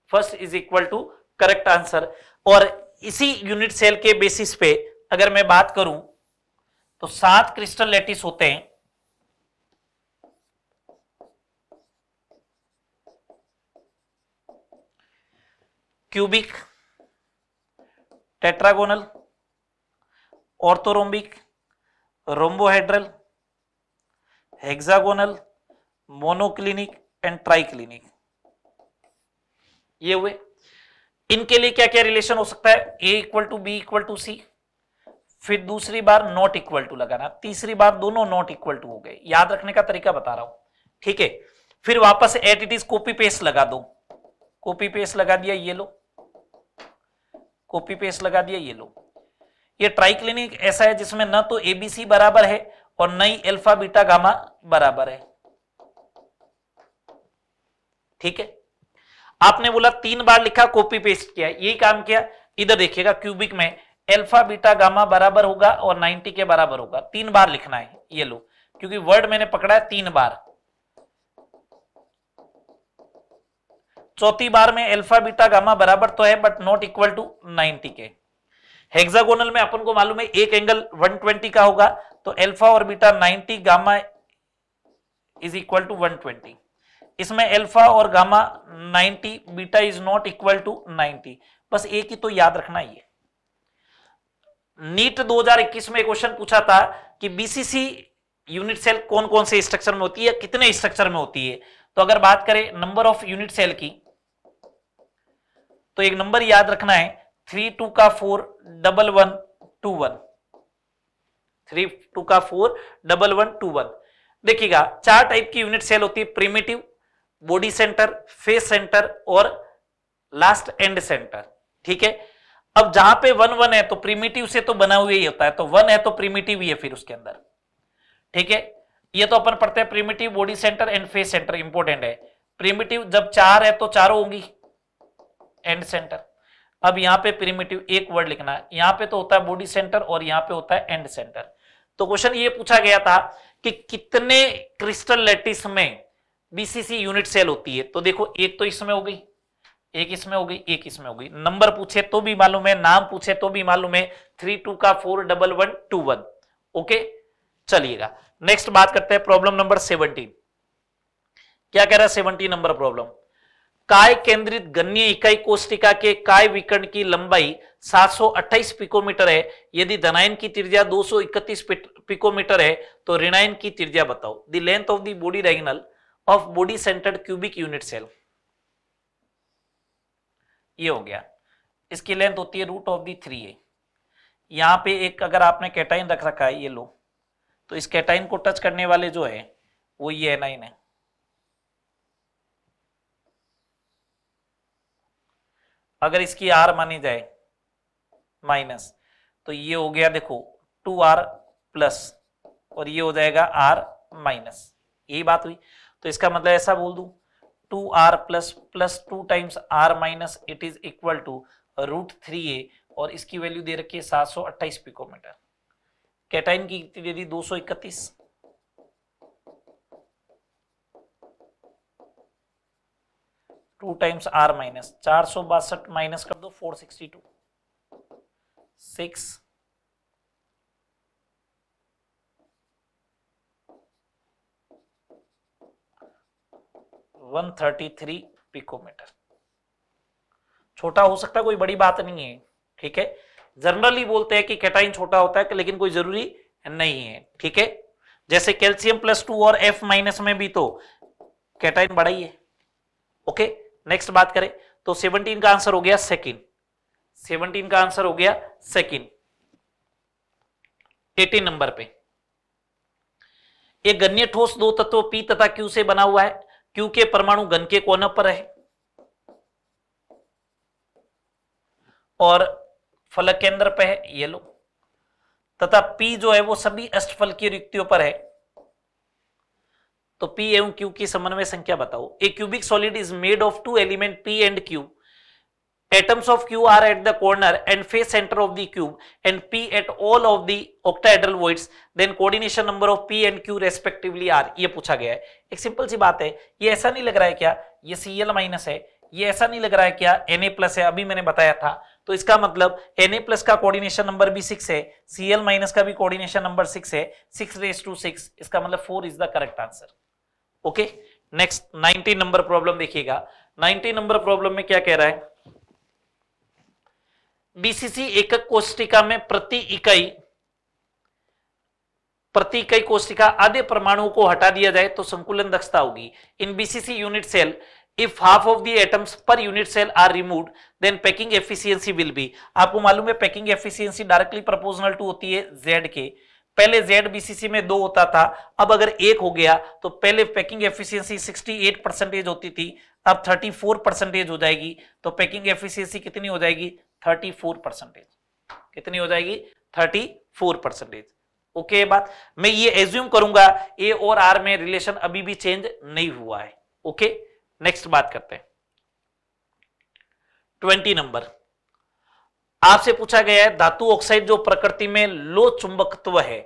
First is equal to correct answer. or इसी यूनिट सेल के basis पे अगर मैं बात करूं तो सात crystal lattice होते हैं cubic tetragonal orthorhombic rhombohedral hexagonal monoclinic and triclinic ये हुए इनके लिए क्या क्या रिलेशन हो सकता है A equal to B equal to C फिर दूसरी बार नॉट इक्वल टू लगाना तीसरी बार दोनों नॉट इक्वल टू हो गए याद रखने का तरीका बता रहा हूं ठीक है फिर वापस at it is copy paste लगा दो कॉपी पेस्ट लगा दिया ये लो कॉपी पेस्ट लगा दिया ये लो ये ट्राइक्लिनिक ऐसा है जिसमें ना तो एबीसी बराबर है और नई एल्फा बीटा गामा बराबर है ठीक है आपने बोला तीन बार लिखा कॉपी पेस्ट किया यही काम किया इधर देखिएगा क्यूबिक में एल्फा बीटा गामा बराबर होगा और 90 के बराबर होगा तीन बार लिखना है ये लो क्योंकि वर्ड मैंने पकड़ा है तीन बार चौथी बार में एल्फा बीटा गामा बराबर तो है बट नॉट इक्वल टू 90 के हेक्सागोनल में अपन को मालूम है एक एंगल 120 का होगा तो एल्फा और beta 90 gamma is equal to 120 इसमें एल्फा और gamma 90 beta is not equal to 90 बस एक ही तो याद रखना ये नीट 2021 में क्वेश्चन पूछा था कि बीसीसी यूनिट सेल कौन कौन से स्ट्रक्चर में होती है कितने स्ट्रक्चर में होती है तो अगर बात करें नंबर ऑफ यूनिट सेल की तो एक नंबर याद रखना है थ्री टू का four double one two one three two का four double one two one देखिएगा चार टाइप की यूनिट सेल होती है primitive body centre face centre और लास्ट एंड सेंटर ठीक है अब जहां पे वन वन है तो प्रीमिटिव से तो बना हुआ ही होता है तो वन है तो प्रीमिटिव ही है फिर उसके अंदर ठीक है ये तो अपन पढ़ते हैं primitive body centre and face centre important है प्रीमिटिव जब चार है तो चारों होंगी एंड सेंटर अब यहां पे प्रीमेटिव एक वर्ड लिखना है यहां पे तो होता है बॉडी सेंटर और यहां पे होता है एंड सेंटर तो क्वेश्चन ये पूछा गया था कि कितने क्रिस्टल लेटिस में बीसीसी यूनिट सेल होती है तो देखो एक तो इसमें हो गई एक इसमें हो गई एक इसमें हो गई नंबर पूछे तो भी मालूम है नाम पूछे तो भी मालूम है थ्री टू का four double one two one okay चलिएगा नेक्स्ट बात करते हैं प्रॉब्लम नंबर सेवनटीन क्या कह रहा है सेवनटीन नंबर प्रॉब्लम काय केंद्रित गन्य इकाई कोष्टिका के काय विकर्ण की लंबाई 728 पिकोमीटर है यदि धनायन की त्रिज्या 231 पिकोमीटर है तो ऋणायन की त्रिज्या बताओ the length of the body diagonal of body centred cubic unit cell ये हो गया इसकी लेंथ होती है root of the three A यहां पे एक अगर आपने कैटाइन रख रखा है ये लो तो इस कैटाइन को टच करने वाले जो है वो ये है नाइन है अगर इसकी आर मानी जाए माइनस तो ये हो गया देखो टू आर प्लस और ये हो जाएगा आर माइनस यही बात हुई तो इसका मतलब ऐसा बोल दू two R plus plus two times R minus it is equal to root three A और इसकी वैल्यू दे रखी है सात सौ अट्ठाईस पिकोमीटर कैटाइन की दे दी दो सौ इकतीस टू टाइम्स आर माइनस चार सौ बासठ माइनस कर दो four sixty two six one thirty three picometre छोटा हो सकता है कोई बड़ी बात नहीं है ठीक है जनरली बोलते हैं कि कैटाइन छोटा होता है लेकिन कोई जरूरी नहीं है ठीक है जैसे कैल्शियम प्लस टू और एफ माइनस में भी तो कैटाइन बड़ा ही है ओके नेक्स्ट बात करें तो 17 का आंसर हो गया सेकेंड 17 का आंसर हो गया सेकेंड 18 नंबर पे एक गन्य ठोस दो तत्व पी तथा क्यू से बना हुआ है क्यू के परमाणु गन के कोने पर है और फलक केंद्र पर है ये लो तथा पी जो है वो सभी अष्टफल की रिक्तियों पर है तो P एवं Q की समन्वय संख्या बताओ a cubic solid is made of two element P and Q. Atoms of q are at the corner and face centre of the cube and p at all of the octahedral voids then coordination number of p and q respectively are ये पूछा गया है एक simple सी बात है ये ऐसा नहीं लग रहा है क्या ये सी एल माइनस है ये ऐसा नहीं लग रहा है क्या एन ए प्लस है अभी मैंने बताया था तो इसका मतलब एन ए प्लस का कोऑर्डिनेशन नंबर भी सिक्स है सी एल माइनस का भी कोऑर्डिनेशन नंबर सिक्स है सिक्स रेस टू सिक्स इसका मतलब four is the correct answer okay next nineteen number problem देखिएगा नाइनटीन नंबर प्रॉब्लम में क्या कह रहा है बीसीसी एकक कोष्टिका में प्रति इकाई प्रति इकाई कोष्टिका आधे परमाणुओं को हटा दिया जाए तो संकुलन दक्षता होगी in BCC unit cell if half of the atoms per unit cell are remove then packing efficiency will be आपको मालूम है packing efficiency directly proportional to होती है जेड के पहले जेडबीसीसी में दो होता था अब अगर एक हो गया तो पहले पैकिंग एफिशिएंसी 68 परसेंटेज होती थी अब 34 परसेंटेज हो जाएगी तो पैकिंग एफिशिएंसी कितनी हो जाएगी 34 परसेंटेज कितनी हो जाएगी 34 परसेंटेज ओके बात मैं ये एज्यूम करूंगा ए और आर में रिलेशन अभी भी चेंज नहीं हुआ है ओके नेक्स्ट बात करते हैं ट्वेंटी नंबर आपसे पूछा गया है धातु ऑक्साइड जो प्रकृति में लो चुंबकत्व है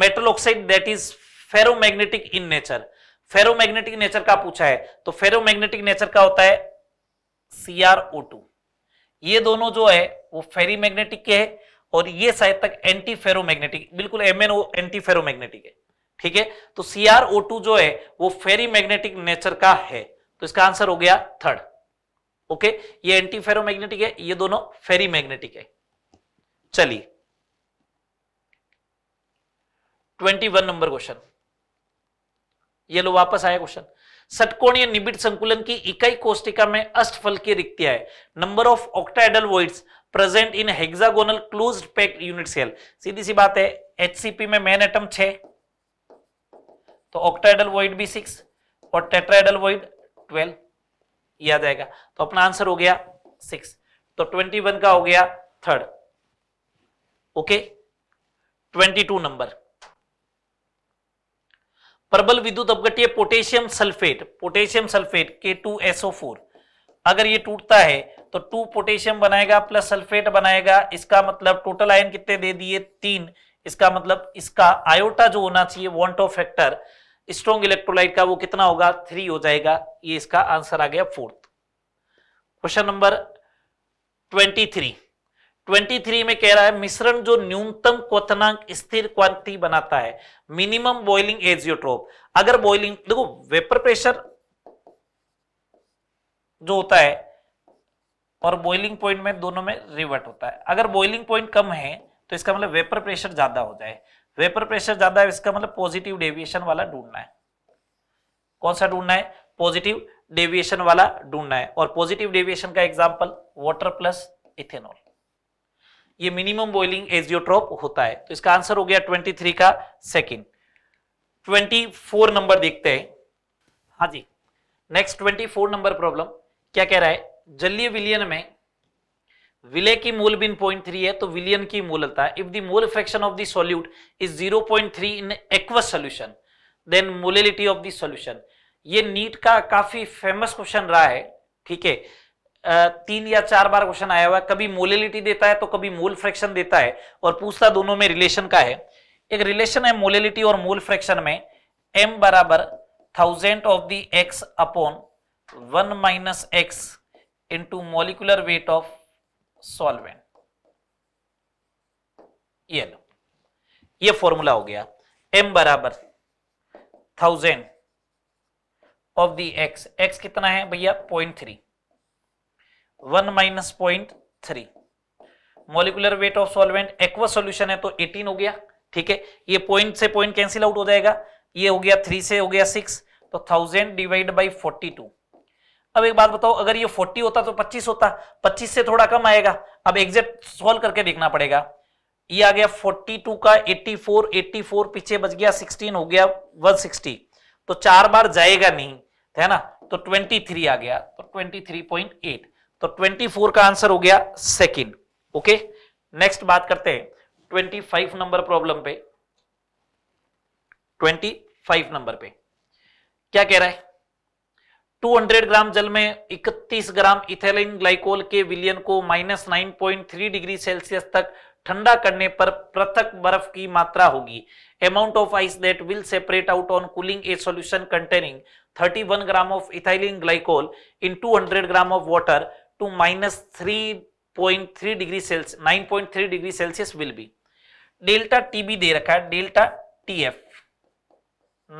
metal oxide that is ferromagnetic in nature ferromagnetic nature का पूछा है तो फेरोमैग्नेटिक नेचर का होता है CrO2 ये दोनों जो है वो फेरी मैग्नेटिक के है और ये शायद तक एंटी फेरोमैग्नेटिक बिल्कुल एम एन एंटी फेरोमैग्नेटिक है ठीक है तो टू जो है वो फेरी मैग्नेटिक नेचर का है तो इसका आंसर हो गया थर्ड ओके ये एंटी मैग्नेटिक है ये दोनों फेरी मैग्नेटिक है चलिए 21 नंबर क्वेश्चन ये लो वापस आया क्वेश्चन सटकोणीय निबिड संकुलन की इकाई कोष्टिका में अष्टफल की रिक्तिया है number of octahedral voids present in hexagonal close packed unit cell सीधी सी बात है एचसीपी में मेन एटम छ तो ऑक्टाइडल वॉइड भी सिक्स और टेट्राइडल वॉइड ट्वेल्व आ जाएगा तो अपना आंसर हो गया सिक्स तो ट्वेंटी वन का हो गया third okay twenty two number प्रबल विद्युत अपघटीय potassium sulphate potassium sulphate K two SO four अगर ये टूटता है तो टू पोटेशियम बनाएगा प्लस सल्फेट बनाएगा इसका मतलब टोटल आयन कितने दे दिए तीन इसका मतलब इसका आयोटा जो होना चाहिए van't Hoff factor strong electrolyte का वो कितना होगा थ्री हो जाएगा ये इसका आंसर आ गया fourth question number twenty three twenty three में कह रहा है मिश्रण जो न्यूनतम क्वनांक स्थिर क्वांति बनाता है मिनिमम बॉइलिंग एजियोट्रोप अगर बॉइलिंग देखो वेपर प्रेशर जो होता है और बॉइलिंग पॉइंट में दोनों में रिवर्ट होता है अगर बॉइलिंग पॉइंट कम है तो इसका मतलब वेपर प्रेशर ज्यादा हो जाए वेपर प्रेशर ज्यादा है इसका मतलब पॉजिटिव डेविएशन वाला ढूंढना है कौन सा ढूंढना है पॉजिटिव डेविएशन वाला ढूंढना है और पॉजिटिव डेविएशन का एग्जांपल वाटर प्लस इथेनॉल ये मिनिमम बॉइलिंग एजियोट्रोप होता है तो इसका आंसर हो गया 23 का सेकंड 24 नंबर देखते हैं हाँ जी नेक्स्ट 24 नंबर प्रॉब्लम क्या कह रहा है जलीय विलियन में विले की मोल बिन पॉइंट थ्री है तो विलियन की मोलता है if the mole fraction of the solute is zero point three in aqueous solution then molality of the solution ये नीट का काफी फेमस क्वेश्चन रहा है ठीक है तीन या चार बार क्वेश्चन आया हुआ है कभी मोलिलिटी देता है तो कभी मोल फ्रैक्शन देता है और पूछता दोनों में रिलेशन का है एक रिलेशन है मोलिलिटी और मोल फ्रैक्शन में एम बराबर thousand of the X upon one minus X into molecular weight of solvent ये लो ये फॉर्मूला हो गया एम बराबर thousand of the X X कितना है भैया point three one minus point three molecular weight of solvent aqua solution है तो 18 हो गया ठीक है ये पॉइंट से पॉइंट कैंसिल आउट हो जाएगा ये हो गया थ्री से हो गया सिक्स तो thousand divide by forty two अब एक बात बताओ अगर ये 40 होता तो 25 होता 25 से थोड़ा कम आएगा अब एग्जैक्ट सॉल्व करके देखना पड़ेगा ये आ गया 42 का 84 84 पीछे बच गया 16 हो गया 160 तो चार बार जाएगा नहीं तो है ना तो 23 आ गया तो 23.8 तो 24 का आंसर हो गया सेकंड ओके नेक्स्ट बात करते हैं 25 नंबर प्रॉब्लम पे 25 नंबर पे क्या कह रहा है 200 ग्राम जल में 31 ग्राम इथेलिन ग्लाइकोल के विलियन को माइनस नाइन डिग्री सेल्सियस तक ठंडा करने पर पृथक बर्फ की मात्रा होगी amount of ice that will separate out on cooling a solution containing 31 gram of ethylene glycol in 200 gram of water to minus 3.3 degree Celsius 9.3 degree Celsius will be delta TB दे रखा है डेल्टा टीएफ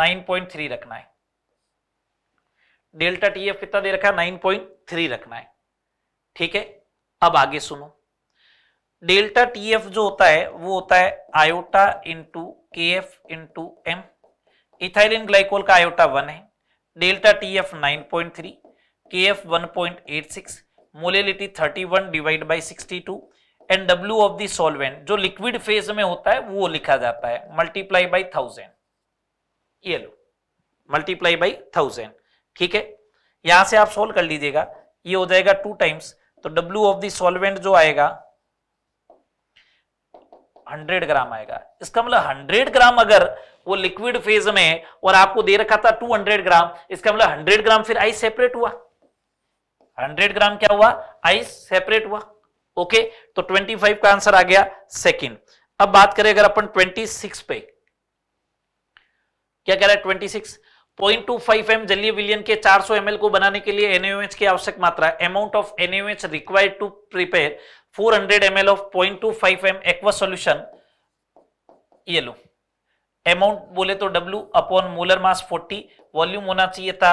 9.3 रखना है delta T F कितना दे रखा है nine point three रखना है ठीक है अब आगे सुनो डेल्टा टी एफ जो होता है वो होता है iota into K F into M ethylene glycol का आयोटा वन है delta T F nine point three K F one point eight six molality thirty one divide by sixty two and W of the solvent जो liquid phase में होता है वो लिखा जाता है मल्टीप्लाई बाई थाउजेंड ये लो मल्टीप्लाई बाई थाउजेंड ठीक है यहां से आप सोल्व कर लीजिएगा ये हो जाएगा टू टाइम्स तो डब्ल्यू ऑफ द सॉल्वेंट जो आएगा हंड्रेड ग्राम आएगा इसका मतलब हंड्रेड ग्राम अगर वो लिक्विड फेज में और आपको दे रखा था टू हंड्रेड ग्राम इसका मतलब हंड्रेड ग्राम फिर आइस सेपरेट हुआ हंड्रेड ग्राम क्या हुआ आइस सेपरेट हुआ ओके तो ट्वेंटी फाइव का आंसर आ गया सेकेंड अब बात करें अगर अपन ट्वेंटी सिक्स पे क्या कह रहा है twenty six point two five M जलीय विलियन के 400 को बनाने के लिए की आवश्यक मात्रा amount of required to prepare 400 hundred M of point two five M aqua solution ये लो अमाउंट बोले तो W upon molar mass 40 volume होना चाहिए था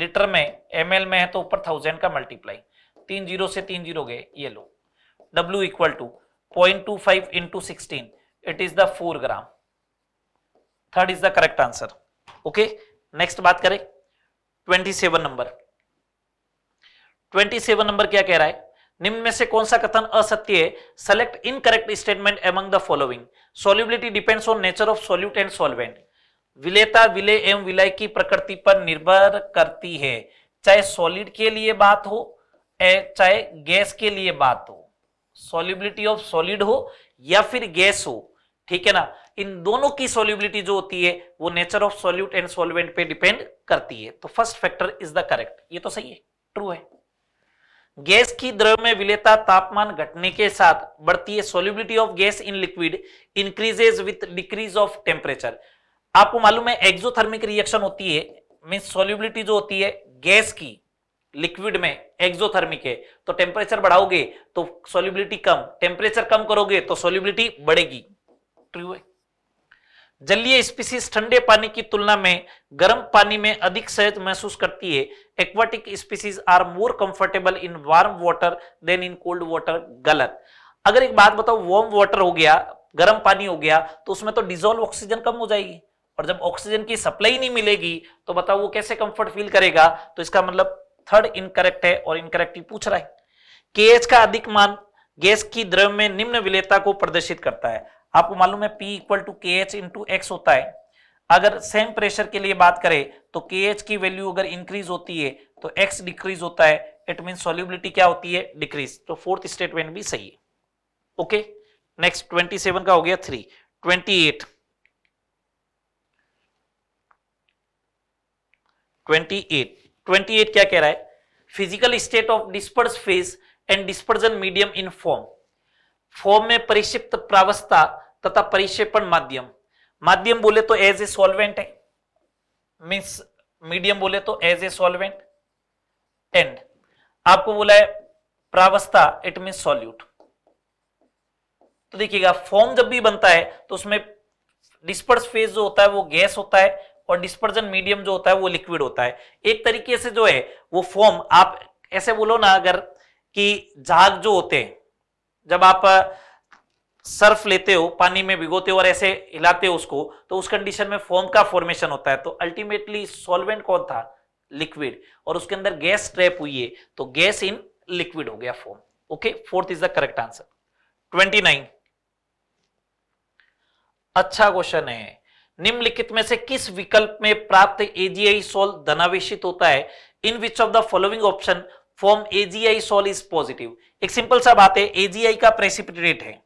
लीटर में एम में है तो ऊपर थाउजेंड का मल्टीप्लाई तीन जीरो से तीन जीरो गए ये लो W equal to point two five into sixteen it is the four gram third is the correct answer okay next बात करें twenty seven number twenty seven number क्या कह रहा है निम्न में से कौन सा कथन असत्य है select incorrect statement among the following solubility depends on nature of solute and solvent विलेता विले एवं विलय की प्रकृति पर निर्भर करती है चाहे सॉलिड के लिए बात हो चाहे गैस के लिए बात हो सॉलिबिलिटी ऑफ सॉलिड हो या फिर गैस हो ठीक है ना इन दोनों की सोल्यूबिलिटी जो होती है वो nature of solute and solvent पे डिपेंड करती है तो first factor is the correct ये तो सही है ट्रू है गैस की द्रव में विलेता तापमान घटने के साथ बढ़ती है solubility of gas in liquid increases with decrease of temperature आपको मालूम है एक्जोथर्मिक रिएक्शन होती है मीन सोल्यूबिलिटी जो होती है गैस की लिक्विड में एक्जोथर्मिक है तो टेम्परेचर बढ़ाओगे तो सोल्यूबिलिटी कम टेम्परेचर कम करोगे तो सोल्यूबिलिटी बढ़ेगी ट्रू है जलीय स्पीसीज ठंडे पानी की तुलना में गर्म पानी में अधिक सहज महसूस करती है aquatic species are more comfortable in warm water than in cold water गलत अगर एक बात बताओ वार्म वाटर हो गया गर्म पानी हो गया तो उसमें तो डिजोल्व ऑक्सीजन कम हो जाएगी और जब ऑक्सीजन की सप्लाई नहीं मिलेगी तो बताओ वो कैसे कंफर्ट फील करेगा तो इसका मतलब थर्ड इनकरेक्ट है और इनकरेक्ट ही पूछ रहा है के का अधिक मान गैस की द्रव में निम्न विलेता को प्रदर्शित करता है आपको मालूम है P equal to K H into X होता है अगर सेम प्रेशर के लिए बात करें तो के एच की वैल्यू अगर इंक्रीज होती है तो एक्स डिक्रीज होता है इट मीन सॉल्युबिलिटी क्या होती है डिक्रीज तो फोर्थ स्टेटमेंट भी सही है ओके नेक्स्ट ट्वेंटी सेवन का हो गया three twenty eight twenty eight twenty eight क्या कह रहा है physical state of disperse phase and dispersion medium in form form में परिक्षिप्त प्रावस्था तथा परिक्षेपण माध्यम माध्यम बोले तो एज ए सॉल्वेंट है मीन्स मीडियम बोले तो एज ए सॉल्वेंट एंड आपको बोला है प्रावस्था इट मीन सॉल्यूट तो देखिएगा फॉर्म जब भी बनता है तो उसमें डिस्पर्स फेज जो होता है वो गैस होता है और डिस्पर्जन मीडियम जो होता है वो लिक्विड होता है एक तरीके से जो है वो फॉर्म आप ऐसे बोलो ना अगर कि झाग जो होते हैं जब आप सर्फ लेते हो पानी में भिगोते हो और ऐसे हिलाते हो उसको तो उस कंडीशन में फोम का फॉर्मेशन होता है तो अल्टीमेटली सॉल्वेंट कौन था लिक्विड और उसके अंदर गैस ट्रैप हुई है तो गैस इन लिक्विड हो गया foam okay fourth is the correct answer twenty nine अच्छा क्वेश्चन है निम्नलिखित में से किस विकल्प में प्राप्त एजीआई सोल धनावेशित होता है in which of the following option form AgI sol is positive एक सिंपल सा बात है एजीआई का प्रेसिपिटेट है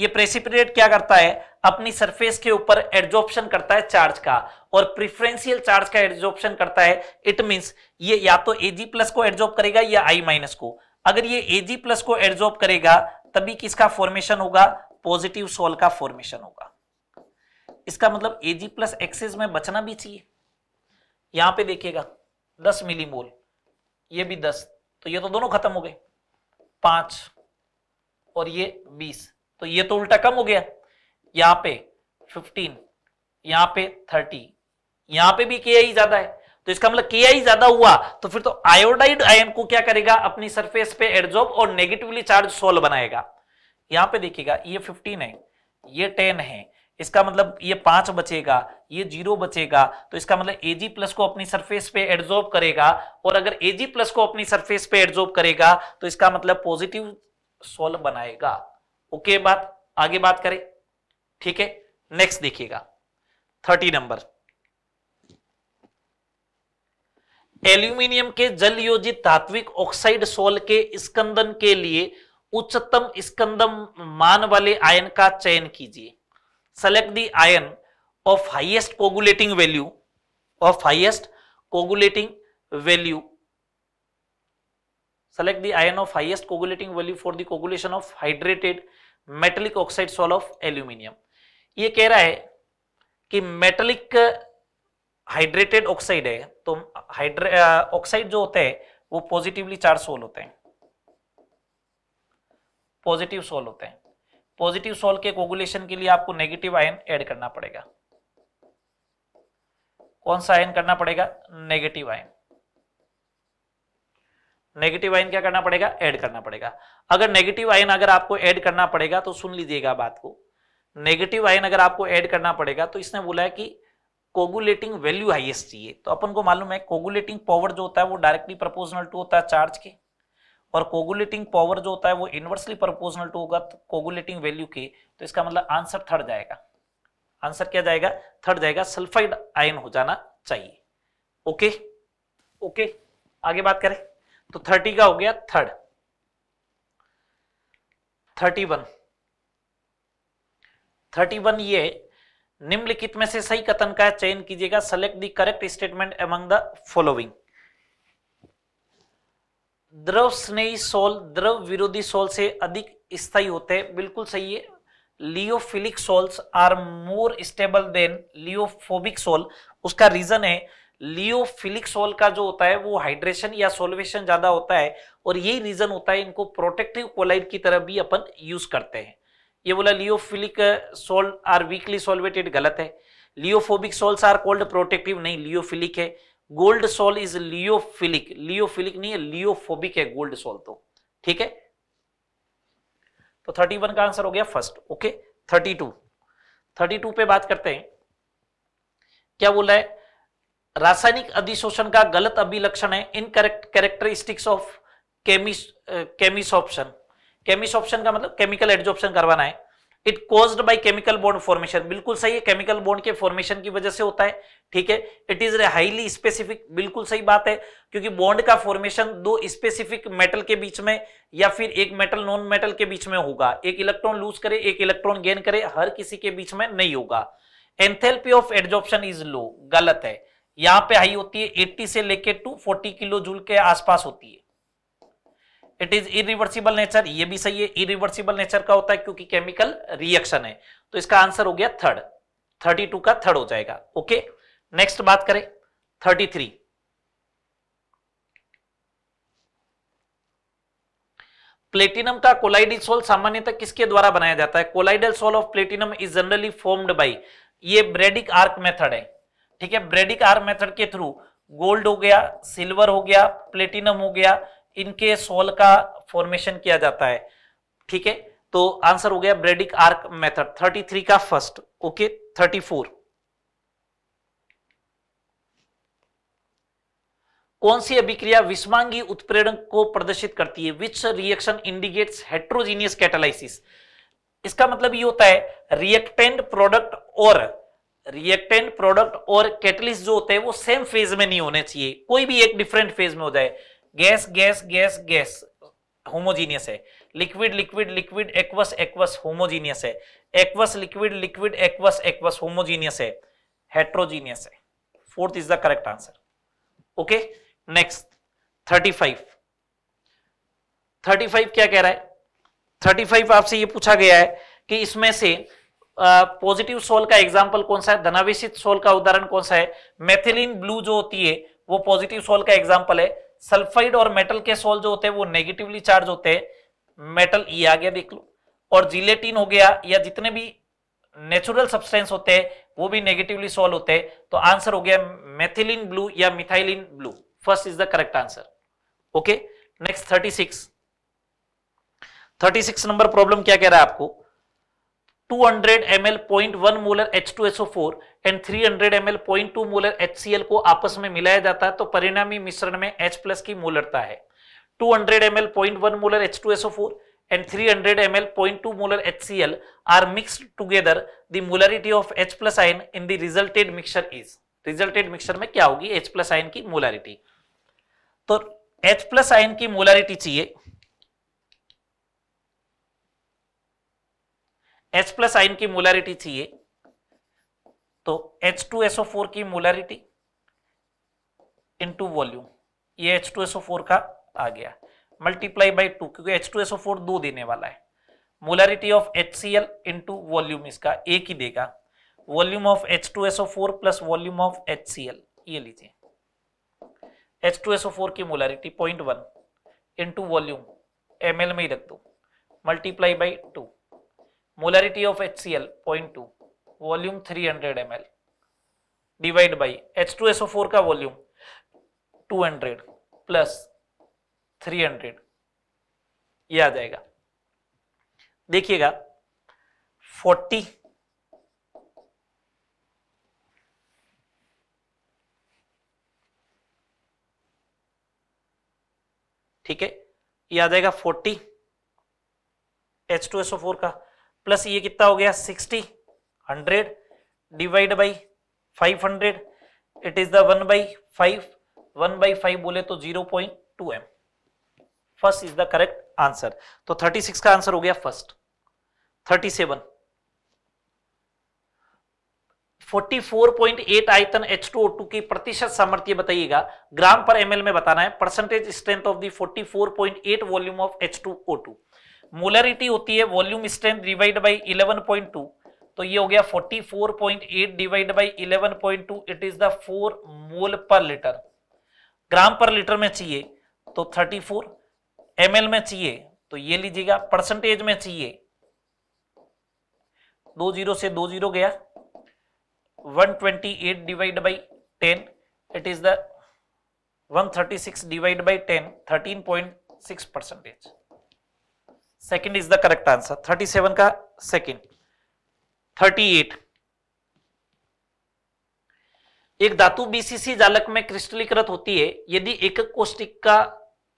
ये प्रेसिपिटेट क्या करता है अपनी सरफेस के ऊपर एडजॉर्प्शन करता है चार्ज का और प्रिफरेंशियल चार्ज का एडजॉर्प्शन करता है इट मींस ये या तो एजी प्लस को एडजॉर्ब करेगा या आई माइनस को अगर ये एजी प्लस को एडजॉर्ब करेगा तभी किसका फॉर्मेशन होगा पॉजिटिव सोल का फॉर्मेशन होगा इसका मतलब एजी प्लस एक्सेस में बचना भी चाहिए यहां पर देखिएगा 10 मिलीमोल ये भी दस तो ये तो दोनों खत्म हो गए पांच और ये बीस तो ये तो उल्टा कम हो गया यहां पे 15 यहां पे 30 यहां पे भी के आई ज्यादा है तो इसका मतलब के आई ज्यादा हुआ तो फिर तो आयोडाइड आयन को क्या करेगा अपनी सरफेस पे एडजॉर्ब और नेगेटिवली चार्ज सोल बनाएगा यहाँ पे देखिएगा ये 15 है ये 10 है इसका मतलब ये पांच बचेगा ये जीरो बचेगा तो इसका मतलब एजी प्लस को अपनी सरफेस पे एड्जॉर्ब करेगा और अगर एजी प्लस को अपनी सरफेस पे एड्जॉर्ब करेगा तो इसका मतलब पॉजिटिव सोल बनाएगा ओके बात आगे बात करें ठीक है नेक्स्ट देखिएगा थर्टी नंबर एल्यूमिनियम के जल योजित धात्विक ऑक्साइड सोल के स्कंदन के लिए उच्चतम स्कंदम मान वाले आयन का चयन कीजिए select the ion of highest coagulating value of highest coagulating value select the ion of highest coagulating value for the coagulation of hydrated metallic oxide salt of aluminium ये कह रहा है कि मेटलिक हाइड्रेटेड ऑक्साइड है तो हाइड्रे oxide जो होते हैं वो पॉजिटिवली चार्ज सोल होते हैं पॉजिटिव सोल होते हैं पॉजिटिव सोल के कोगुलेशन के लिए आपको नेगेटिव आयन ऐड करना पड़ेगा कौन सा आयन करना पड़ेगा नेगेटिव आयन नेगेटिव आइन क्या करना पड़ेगा ऐड करना पड़ेगा अगर नेगेटिव आयन अगर आपको ऐड करना पड़ेगा तो सुन लीजिएगा बात को नेगेटिव आइन अगर आपको ऐड करना पड़ेगा तो इसने बोला है कि कोगुलेटिंग वैल्यू हाइएस्ट चाहिए तो अपन को मालूम है कोगुलेटिंग पावर जो होता है वो डायरेक्टली प्रपोजनल टू होता है चार्ज के और कोगुलेटिंग पावर जो होता है वो इनवर्सली प्रपोजनल टू होगा तो कोगुलेटिंग वैल्यू के तो इसका मतलब आंसर थर्ड जाएगा आंसर क्या जाएगा थर्ड जाएगा सल्फाइड आयन हो जाना चाहिए ओके ओके आगे बात करें तो थर्टी का हो गया third thirty one thirty one ये निम्नलिखित में से सही कथन का चयन कीजिएगा select the correct statement among the following द्रव स्नेही सोल द्रव विरोधी सोल से अधिक स्थायी होते हैं बिल्कुल सही है lyophilic sols are more stable than lyophobic sol उसका रीजन है लियोफिलिक सोल का जो होता है वो हाइड्रेशन या सोलवेशन ज्यादा होता है और यही रीजन होता है इनको प्रोटेक्टिव कोलाइड की तरह भी अपन यूज करते हैं ये बोला lyophilic sol are weakly solvated गलत है lyophobic sols are cold protective नहीं लियोफिलिक है gold sol is lyophilic lyophilic नहीं है लियोफोबिक है गोल्ड सोल तो ठीक है तो 31 का आंसर हो गया फर्स्ट ओके 32 32 पे बात करते हैं क्या बोला है रासायनिक अधिशोषण का गलत अभिलक्षण है correct characteristics of chemis chemis option का मतलब केमिकल एडजॉप्शन करवाना है it caused by chemical bond formation बिल्कुल सही है केमिकल बॉन्ड के फॉर्मेशन की वजह से होता है ठीक है इट इज हाईली स्पेसिफिक बिल्कुल सही बात है क्योंकि बॉन्ड का फॉर्मेशन दो स्पेसिफिक मेटल के बीच में या फिर एक मेटल नॉन मेटल के बीच में होगा एक इलेक्ट्रॉन लूज करे एक इलेक्ट्रॉन गेन करे हर किसी के बीच में नहीं होगा enthalpy of adsorption is low गलत है यहां पे हाई होती है 80 से लेके टू 40 किलो जूल के आसपास होती है इट इज इरिवर्सिबल नेचर ये भी सही है इरिवर्सिबल नेचर का होता है क्योंकि केमिकल रिएक्शन है तो इसका आंसर हो गया थर्ड 32 का थर्ड हो जाएगा ओके नेक्स्ट बात करें 33 प्लेटिनम का कोलाइडल सोल सामान्यतः किसके द्वारा बनाया जाता है colloidal sol of platinum is generally formed by ये ब्रेडिक आर्क मेथड है ठीक है ब्रेडिक आर मेथड के थ्रू गोल्ड हो गया सिल्वर हो गया प्लेटिनम हो गया इनके सोल का फॉर्मेशन किया जाता है ठीक है तो आंसर हो गया ब्रेडिक आर्क मेथड 33 का फर्स्ट ओके 34 कौन सी अभिक्रिया विस्मांगी उत्प्रेरण को प्रदर्शित करती है which reaction indicates heterogeneous catalysis इसका मतलब ये होता है रिएक्टेंट प्रोडक्ट और रिएक्टेंट प्रोडक्ट और कैटलिस्ट जो होते हैं वो सेम फेज में नहीं होने चाहिए कोई भी एक डिफरेंट फेज में हो जाए gas gas gas gas homogeneous है liquid liquid liquid aqueous aqueous homogeneous है aqueous liquid liquid aqueous aqueous homogeneous है हेट्रोजीनियस है fourth is the correct answer okay next thirty five thirty five क्या कह रहा है थर्टी फाइव आपसे ये पूछा गया है कि इसमें से पॉजिटिव सोल का एग्जाम्पल कौन सा है धनावेशित सोल का उदाहरण कौन सा है मेथिलीन ब्लू जो होती है वो पॉजिटिव सोल का एग्जाम्पल है सल्फाइड और मेटल के सोल जो होते हैं वो नेगेटिवली चार्ज होते हैं मेटल ये आ गया देख लो और जिलेटिन हो गया या जितने भी नेचुरल सब्सटेंस होते हैं वो भी नेगेटिवली सोल्व होते हैं तो आंसर हो गया मेथिलीन ब्लू या methylene blue first is the correct answer okay next thirty six thirty six number problem क्या कह रहा है आपको 200 ml 0.1 molar H2SO4 and 300 ml 0.2 molar HCl को आपस में मिलाया जाता है तो परिणामी मिश्रण में H+ की मोलरता है 200 ml 0.1 molar H2SO4 and 300 ml 0.2 molar HCl are mixed together the molarity of H+ ion in the resulted mixture is resulted mixture में क्या होगी एच प्लस आइन की मोलरिटी तो एच प्लस आइन की मोलरिटी चाहिए एच प्लस आइन की मोलरिटी चाहिए तो एच टू एसओ फोर की मोलरिटी इंटू वॉल्यूम ये एच टू एसओ फोर का आ गया मल्टीप्लाई बाई टू क्योंकि एच टू एसओ फोर दो देने वाला है molarity of H C L into volume इसका एक ही देगा volume of H two SO four plus volume of H C L ये लीजिए एच टू एसओ फोर की molarity point one into volume M L में ही रख दो multiply by two molarity of H C L point two volume three hundred M L divide by H two SO four का volume two hundred plus three hundred ये आ जाएगा देखिएगा forty ठीक है ये आ जाएगा forty H two SO four का प्लस ये कितना हो गया sixty hundred divide by five hundred it is the one by five one by five बोले तो zero point two M first is the correct answer तो थर्टी सिक्स का answer हो गया first thirty seven forty four point eight आयतन H two O two की प्रतिशत सामर्थ्य बताइएगा ग्राम पर एमएल में बताना है percentage strength of the four point eight volume of H two O two molarity होती है volume strength divide by eleven point two तो ये हो गया forty four point eight divide by eleven point two it is the four mole per litre ग्राम पर litre में चाहिए तो थर्टी 34 एमएल में चाहिए तो ये लीजिएगा परसेंटेज में चाहिए दो जीरो से दो जीरो गया one twenty eight divide by ten it is the one thirty six divide by ten thirteen point six percentage second is the correct answer 37 का सेकंड 38 एक धातु बीसीसी जालक में क्रिस्टलीकृत होती है यदि एक कोष्टिक का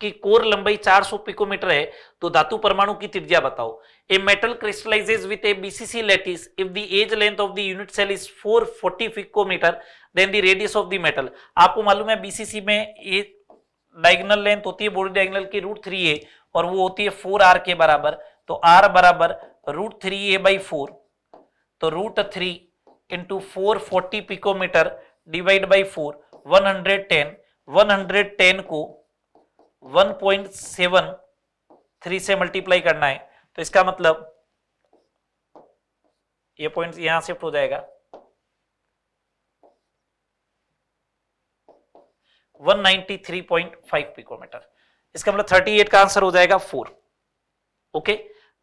की कोर लंबाई 400 पिकोमीटर है तो धातु परमाणु की त्रिज्या बताओ a metal crystallises with a BCC lattice if the edge length of the unit cell is 440 picometre then the radius of the metal आपको मालूम है बीसीसी में ये डायगोनल लेंथ होती है बोर्ड डायगोनल की रूट थ्री है और वो होती है फोर आर के बराबर तो आर बराबर root three A by four तो root three into four forty picometre divide by four one hundred ten one hundred ten को वन पॉइंट सेवन थ्री से मल्टीप्लाई करना है तो इसका मतलब ये पॉइंट यहां शिफ्ट हो जाएगा one three point five picometre इसका मतलब 38 का आंसर हो जाएगा फोर ओके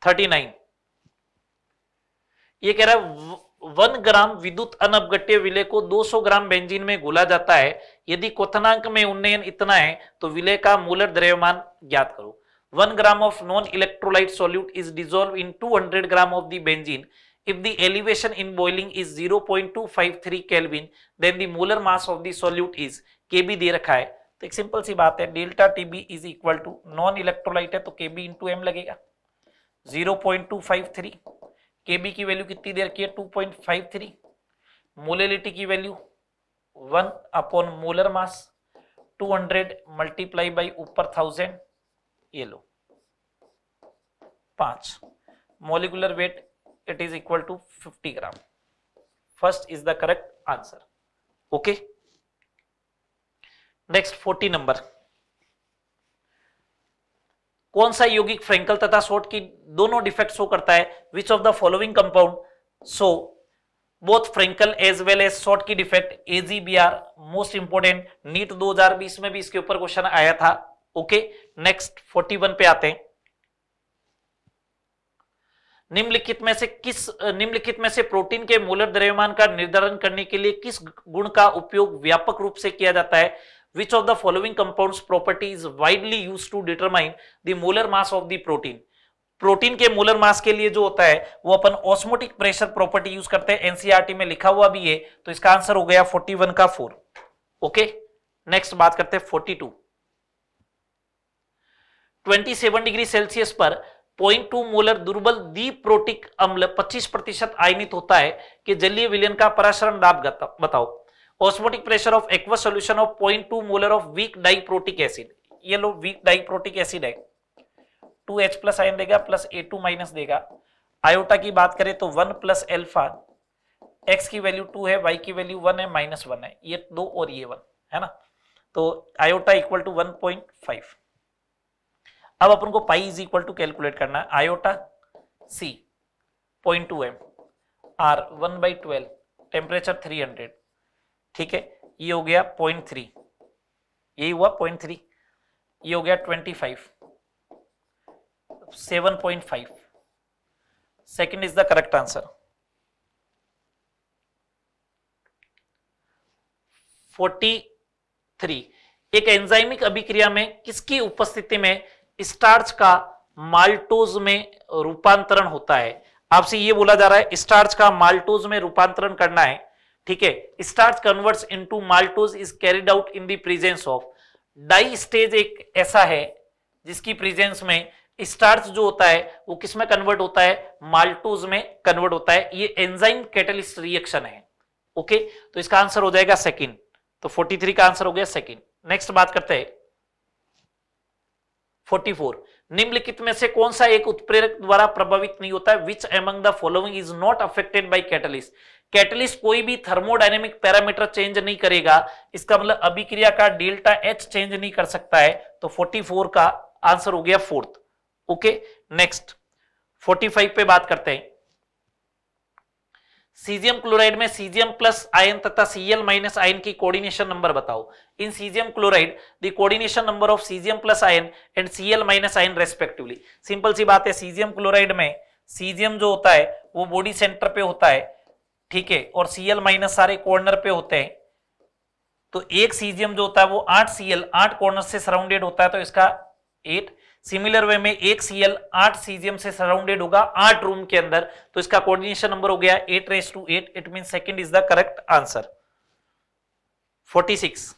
39 ये कह रहा है वन ग्राम विद्युत अनपगट्य विलय को 200 ग्राम बेंजीन में घोला जाता है यदि क्वनांक में उन्नयन इतना है तो विलय का मूलर द्रव्यमान ज्ञात करो one gram of non electrolyte solute is dissolve in 200 gram of the benzene if the elevation in boiling is 0.253 kelvin then the molar mass of the solute is kb दे रखा है तो एक सिंपल सी बात है delta T B is equal to non electrolyte है तो के बी इंटू एम लगेगा zero point two five three K B की वैल्यू कितनी देर की है two point five three molality की value one upon molar mass two hundred multiply by ऊपर थाउजेंड ये लो पांच molecular weight it is equal to fifty gram first is the correct answer okay next forty number कौन सा यौगिक Frenkel तथा Schott की दोनों डिफेक्ट शो करता है which of the following compound so both Frenkel as well as Schottky defect AgBr most important NEET 2020 में भी इसके ऊपर क्वेश्चन आया था ओके नेक्स्ट 41 पे आते हैं निम्नलिखित में से किस निम्नलिखित में से प्रोटीन के मूलर द्रव्यमान का निर्धारण करने के लिए किस गुण का उपयोग व्यापक रूप से किया जाता है Which of the following compounds property is widely used to determine the molar mass of the protein? Protein के मोलर मास के लिए जो होता है वो अपन ऑस्मोटिक प्रेशर प्रॉपर्टी यूज करते हैं एनसीआरटी e में लिखा हुआ भी है तो इसका आंसर हो गया 41 का 4 ओके नेक्स्ट बात करते हैं 42 27 डिग्री सेल्सियस पर 0.2 मोलर दुर्बल दीप्रोटिक अम्ल 25 प्रतिशत आयनित होता है कि जलीय विलयन का पराशरण दाब बताओ osmotic pressure of aqua solution of point two molar of weak diprotic acid ये लो वीक डाइप्रोटिक एसिड है टू एच प्लस आयन देगा प्लस ए टू माइनस देगा आयोटा की बात करें तो वन प्लस एल्फा एक्स की वैल्यू टू है वाई की वैल्यू वन है माइनस वन है ये दो और ये वन है ना तो iota equal to one point five अब अपन को pi is equal to calculate करना है iota C point two M R one by twelve temperature three hundred ठीक है ये हो गया पॉइंट थ्री यही हुआ पॉइंट थ्री ये हो गया twenty five seven point five second is the correct answer forty three एक एंजाइमिक अभिक्रिया में किसकी उपस्थिति में स्टार्च का माल्टोज में रूपांतरण होता है आपसे ये बोला जा रहा है स्टार्च का माल्टोज में रूपांतरण करना है ठीक है starch converts into maltose is carried out in the presence of diastase एक ऐसा है जिसकी प्रेजेंस में स्टार्च जो होता है वो किस में कन्वर्ट होता है माल्टोज में कन्वर्ट होता है ये एंजाइम कैटलिस्ट रिएक्शन है ओके तो इसका आंसर हो जाएगा सेकेंड तो 43 का आंसर हो गया सेकेंड नेक्स्ट बात करते हैं 44 निम्नलिखित में से कौन सा एक उत्प्रेरक द्वारा प्रभावित नहीं होता है which among the following is not affected by catalyst catalyst कोई भी थर्मोडाइनेमिक पैरामीटर चेंज नहीं करेगा इसका मतलब अभिक्रिया का डेल्टा एच चेंज नहीं कर सकता है तो 44 का आंसर हो गया फोर्थ ओके नेक्स्ट 45 पे बात करते हैं सीजियम क्लोराइड में सीजियम प्लस आयन तथा सीएल माइनस आयन की कोऑर्डिनेशन नंबर बताओ in caesium chloride the coordination number of caesium plus ion and CL minus ion respectively simple सी बात है सीजियम क्लोराइड में सीजियम जो होता है वो बॉडी सेंटर पे होता है ठीक है और सीएल माइनस सारे कॉर्नर पे होते हैं तो एक सीजियम जो होता है वो आठ सीएल आठ कॉर्नर से सराउंडेड होता है तो इसका एट सिमिलर वे में एक सीएल आठ सीजियम से सराउंडेड होगा आठ रूम के अंदर तो इसका कोऑर्डिनेशन नंबर हो गया eight race to eight it mean second is the correct answer forty six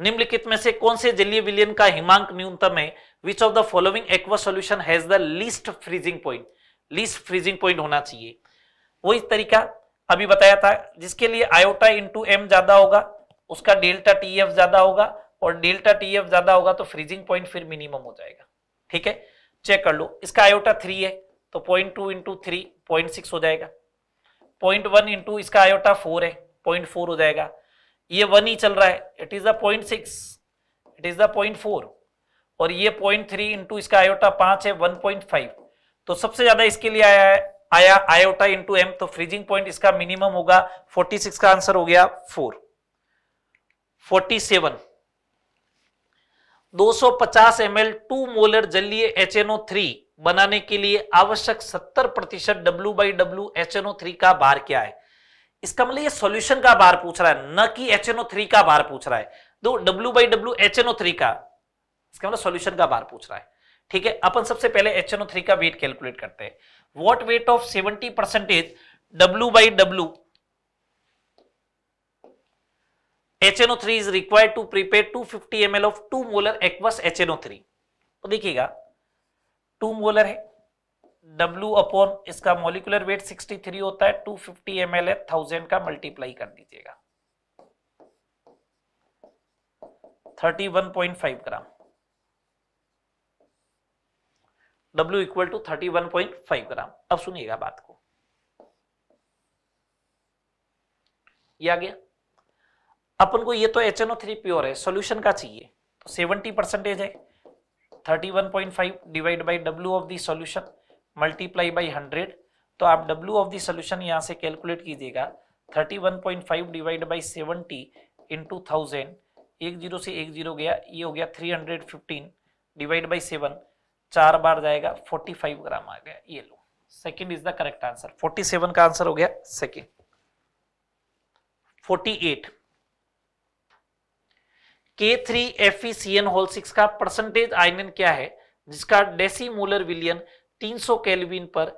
निम्नलिखित में से कौन से जलीय विलयन का हिमांक न्यूनतम है which of the following aqua solution has the least freezing point least freezing point होना चाहिए वही तरीका अभी बताया था जिसके लिए आयोटा इंटू एम ज्यादा होगा उसका डेल्टा टी एफ ज्यादा होगा और डेल्टा टी एफ ज्यादा होगा तो फ्रीजिंग पॉइंट फिर मिनिमम हो जाएगा ठीक है चेक कर लो इसका आयोटा थ्री है तो point two into three point six हो जाएगा पॉइंट वन इंटू इसका आयोटा फोर है पॉइंट फोर हो जाएगा ये वन ही चल रहा है it is the point six it is the point four और ये पॉइंट थ्री इंटू इसका आयोटा पांच है वन पॉइंट फाइव तो सबसे ज्यादा इसके लिए आया है आया आयोटा इंटू एम तो फ्रीजिंग पॉइंट इसका मिनिमम होगा 46 का आंसर हो गया 4 47 250 ml टू मोलर जलीय HNO3 बनाने के लिए आवश्यक 70 प्रतिशत डब्ल्यू बाई डब्ल्यू एच का बार क्या है इसका मतलब ये सॉल्यूशन का बार पूछ रहा है न कि HNO3 का बार पूछ रहा है दो डब्ल्यू बाई डब्ल्यू HNO3 का इसका मतलब सॉल्यूशन का बार पूछ रहा है ठीक है अपन सबसे पहले HNO3 का वेट कैलकुलेट करते हैं what weight of 70 percentage W by W HNO3 is required to prepare 250 ml of 2 molar aqueous HNO3 तो देखिएगा 2 मोलर है W अपॉन इसका मोलिकुलर वेट 63 होता है 250 फिफ्टी एम एल है थाउजेंड का मल्टीप्लाई कर दीजिएगा 31.5 gram W equal to thirty one point five gram अब सुनिएगा बात को ये आ गया अपन को ये तो H N O three pure है सोल्यूशन का चाहिए तो सेवेंटी परसेंटेज है thirty one point five divide by W of the solution multiply by hundred तो आप W ऑफ दी सोल्यूशन यहाँ से कैलकुलेट कीजिएगा thirty one point five divide by seventy into thousand एक जीरो से एक जीरो गया ये हो गया three hundred fifteen divide by seven चार बार जाएगा 45 ग्राम आ गया ये लो second is the correct answer 47 का आंसर हो गया सेकंड 48 K3FeCN होल सिक्स का परसेंटेज आयनन क्या है जिसका डेसी मोलर विलियन 300 कैलविन पर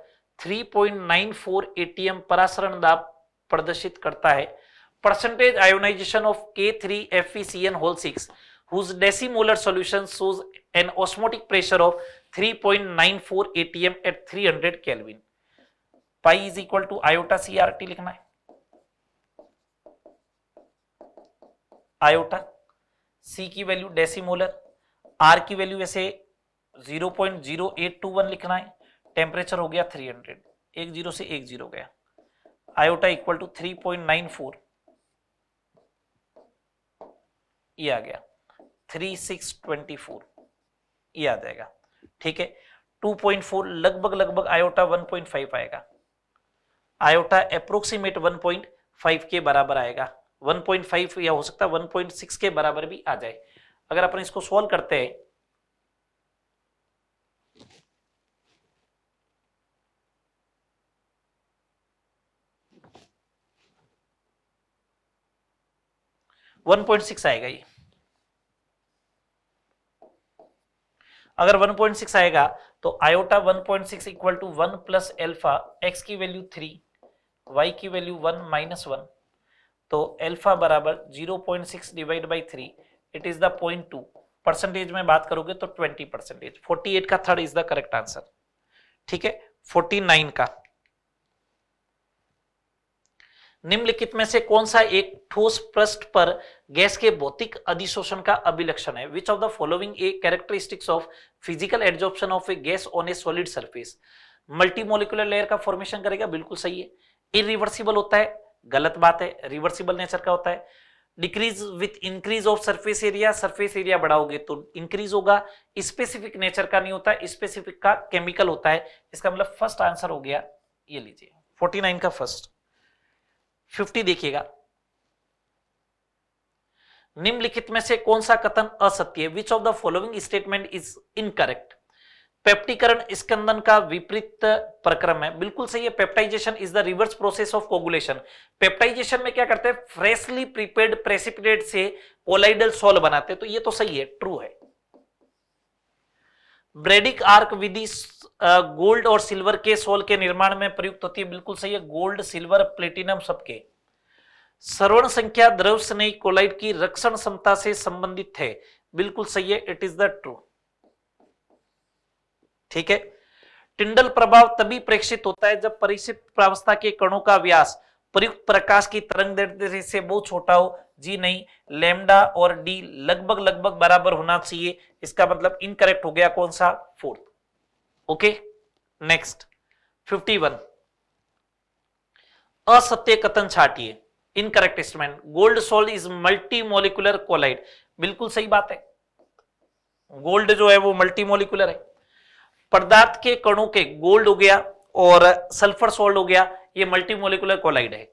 3.94 एटीएम परासरण दाब प्रदर्शित करता है percentage ionisation of K three K3FeCN whole six whose decimolar solution shows an osmotic pressure of 3.94 ATM at 300 kelvin pi is equal to iota CRT लिखना है आयोटा सी की value decimolar R की value ऐसे 0.0821 लिखना है temperature हो गया 300 एक जीरो से एक जीरो गया आयोटा इक्वल टू 3.94 ये आ गया 3624 ये आ जाएगा ठीक है 2.4 लगभग लगभग आयोटा 1.5 आएगा आयोटा अप्रोक्सीमेट 1.5 के बराबर आएगा 1.5 या हो सकता है 1.6 के बराबर भी आ जाए अगर अपन इसको सॉल्व करते हैं वन पॉइंट सिक्स आएगा ये अगर 1.6 आएगा तो iota 1.6 point six equal to one plus alpha X की वैल्यू 3 वाई की वैल्यू 1 माइनस वन तो एल्फा बराबर 0.6 point six divide by three it is the point two percentage में बात करोगे तो 20 परसेंटेज 48 का third is the correct answer ठीक है 49 का निम्नलिखित में से कौन सा एक ठोस पृष्ठ पर गैस के भौतिक अधिशोषण का अभिलक्षण है which of the following a characteristics of physical adsorption of a gas on a solid surface molecular layer का फॉर्मेशन करेगा बिल्कुल सही है इरिवर्सिबल होता है गलत बात है रिवर्सिबल नेचर का होता है decrease with increase of surface area surface area बढ़ाओगे तो इंक्रीज होगा स्पेसिफिक नेचर का नहीं होता स्पेसिफिक का केमिकल होता है इसका मतलब फर्स्ट आंसर हो गया ये लीजिए 49 का फर्स्ट फिफ्टी देखिएगा निम्नलिखित में से कौन सा कथन असत्य है which of the following statement is incorrect पेप्टीकरण स्कंदन का विपरीत प्रक्रम है बिल्कुल सही है peptisation is the reverse process of coagulation peptisation में क्या करते हैं फ्रेशली प्रिपेयर्ड प्रेसिपिटेट से कोलाइडल सोल बनाते हैं तो ये तो सही है ट्रू है ब्रेडिक आर्क विधि गोल्ड और सिल्वर के सोल के निर्माण में प्रयुक्त होती है बिल्कुल सही है गोल्ड सिल्वर प्लेटिनम सबके सर्वण संख्या द्रव स्नेही कोलाइट की रक्षण क्षमता से संबंधित है बिल्कुल सही है इट इज द ट्रू ठीक है टिंडल प्रभाव तभी प्रेक्षित होता है जब परिचित प्रावस्था के कणों का व्यास प्रयुक्त प्रकाश की तरंग से बहुत छोटा हो जी नहीं लेमडा और डी लगभग लगभग बराबर होना चाहिए इसका मतलब इनकरेक्ट हो गया कौन सा फोर्थ ओके नेक्स्ट 51 असत्य कथन छाटिए incorrect statement gold sol is multi molecular colloid बिल्कुल सही बात है गोल्ड जो है वो मल्टी मोलिकुलर है पदार्थ के कणों के गोल्ड हो गया और सल्फर सोल्ड हो गया ये मल्टी मोलिकुलर कोलाइड है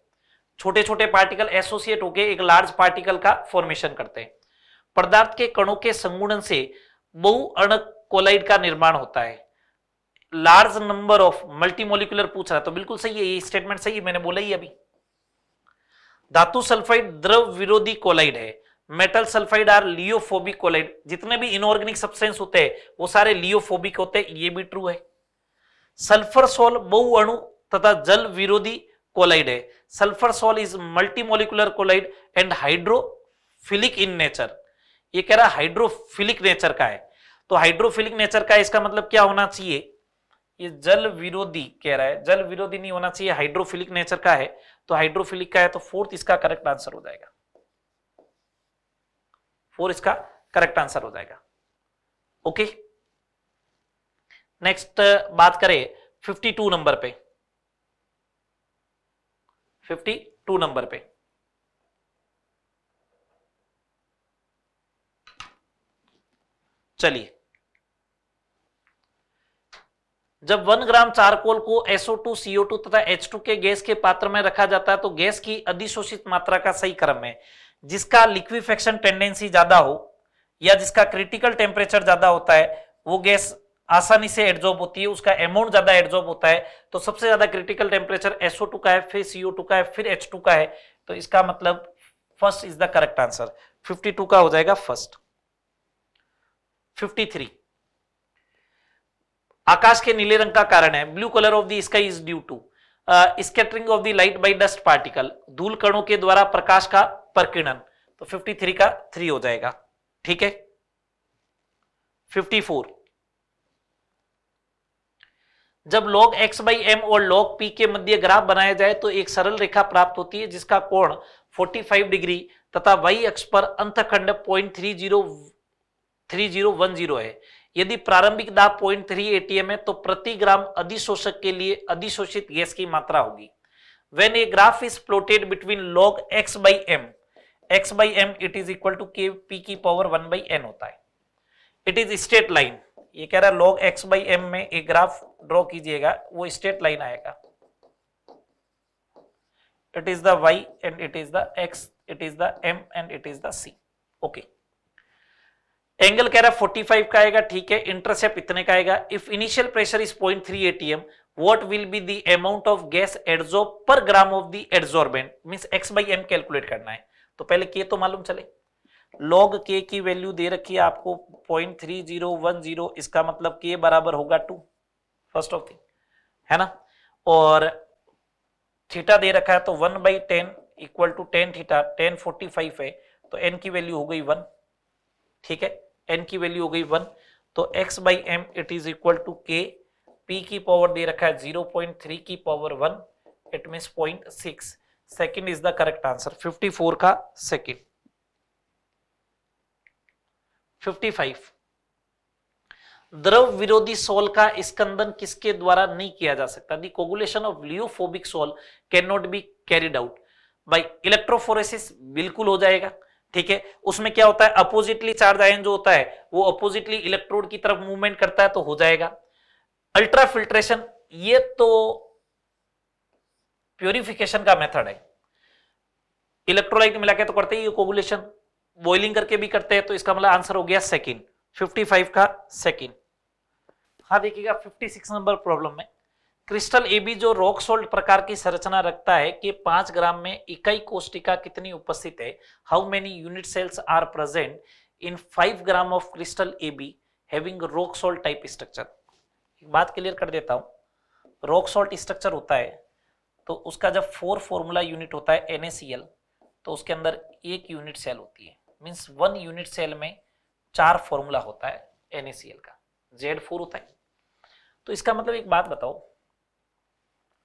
छोटे छोटे पार्टिकल एसोसिएट होकर एक लार्ज पार्टिकल का फॉर्मेशन करते हैं पदार्थ के कणों के संगुणन से बहुअणक कोलाइड का निर्माण होता है लार्ज नंबर ऑफ मल्टीमोलिकुलर पूछ रहा है तो बिल्कुल सही है ये स्टेटमेंट सही है मैंने बोला ही अभी धातु सल्फाइड द्रव विरोधी कोलाइड है metal sulphide are lyophobic colloid जितने भी इनऑर्गेनिक सब्सटेंस होते हैं वो सारे लियोफोबिक होते हैं ये भी ट्रू है सल्फर सोल बहुअणु तथा जल विरोधी कोलाइड है sulphur sol is multimolecular colloid and hydrophilic in nature ये कह रहा हाइड्रोफिलिक नेचर का है तो हाइड्रोफिलिक नेचर का इसका मतलब क्या होना चाहिए ये जल विरोधी कह रहा है जल विरोधी नहीं होना चाहिए हाइड्रोफिलिक नेचर का है तो हाइड्रोफिलिक का है तो फोर्थ इसका करेक्ट आंसर हो जाएगा फोर इसका करेक्ट आंसर हो जाएगा ओके नेक्स्ट बात करें 52 नंबर पे 52 नंबर पे चलिए जब वन ग्राम चारकोल को SO2, CO2 तथा H2 के गैस के पात्र में रखा जाता है तो गैस की अधिशोषित मात्रा का सही क्रम है जिसका लिक्विफेक्शन टेंडेंसी ज्यादा हो या जिसका क्रिटिकल टेम्परेचर ज्यादा होता है वो गैस आसानी से एडजॉर्ब होती है उसका अमाउंट ज्यादा एडजॉर्ब होता है तो सबसे ज्यादा क्रिटिकल टेम्परेचर टू का है फिर टू का है फिर टू का है तो इसका मतलब first is the correct answer two का हो जाएगा फर्स्ट थ्री आकाश के नीले रंग का कारण है blue colour of the sky is due to scattering of the light by dust particle धूल कणों के द्वारा प्रकाश का प्रकीर्णन तो 53 का 3 हो जाएगा ठीक है 54 जब log x बाई एम और log p के मध्य ग्राफ बनाया जाए तो एक सरल रेखा प्राप्त होती है जिसका कोण 45 डिग्री तथा y अक्ष पर अंतखंड point three zero three zero one zero है यदि प्रारंभिक दाब पॉइंट थ्री एटीएम है तो प्रति ग्राम अधिशोषक के लिए अधिशोषित गैस की मात्रा होगी when a graph is plotted between log X by M X by M it is equal to K P की पावर वन बाई एन होता है इट इज स्ट्रेट लाइन ये कह रहा है लॉग एक्स बाई एम में एक graph draw कीजिएगा वो स्ट्रेट लाइन आएगा it is the y and it is the x it is the m and it is the c okay angle कह रहा है 45 का आएगा ठीक है इंटरसेप्ट इतने का आएगा if initial pressure is three ATM what will be the amount of gas एडजो per gram of the adsorbent mean X by M calculate करना है तो पहले के तो मालूम चले लॉग के की वैल्यू दे रखी है आपको जीरो इसका मतलब के बराबर होगा टू फर्स्ट ऑफ थिंग है ना और थीटा दे रखा है तो one by ten equal to ten theta ten forty five है तो एन की वैल्यू हो गई वन ठीक है एन की वैल्यू हो गई वन तो X by M it is equal to K P की पावर दे रखा है जीरो पॉइंट थ्री की power one it mean point six second is the correct answer fifty four का सेकेंड फिफ्टी फाइव द्रव विरोधी सोल का स्कंदन किसके द्वारा नहीं किया जा सकता the coagulation of lyophobic sol can not be carried out by electrophoresis बिल्कुल हो जाएगा ठीक है उसमें क्या होता है अपोजिटली चार्ज आयन जो होता है वो अपोजिटली इलेक्ट्रोड की तरफ मूवमेंट करता है तो हो जाएगा अल्ट्रा फिल्ट्रेशन ये तो प्योरिफिकेशन का मेथड है इलेक्ट्रोलाइट मिला के तो करते ही कोबुलेशन बॉइलिंग करके भी करते हैं तो इसका मतलब आंसर हो गया सेकेंड 55 का सेकेंड हाँ देखिएगा 56 नंबर प्रॉब्लम में क्रिस्टल एबी जो रॉक सोल्ट प्रकार की संरचना रखता है कि पांच ग्राम में इकाई कोष्टिका कितनी उपस्थित है how many unit cells are present in five gram of crystal AB having rock salt type structure एक बात क्लियर कर देता हूं रॉक सोल्ट स्ट्रक्चर होता है तो उसका जब फोर फॉर्मूला यूनिट होता है एन तो उसके अंदर एक यूनिट सेल होती है मीन्स वन यूनिट सेल में चार फॉर्मूला होता है एन का जेड होता है तो इसका मतलब एक बात बताओ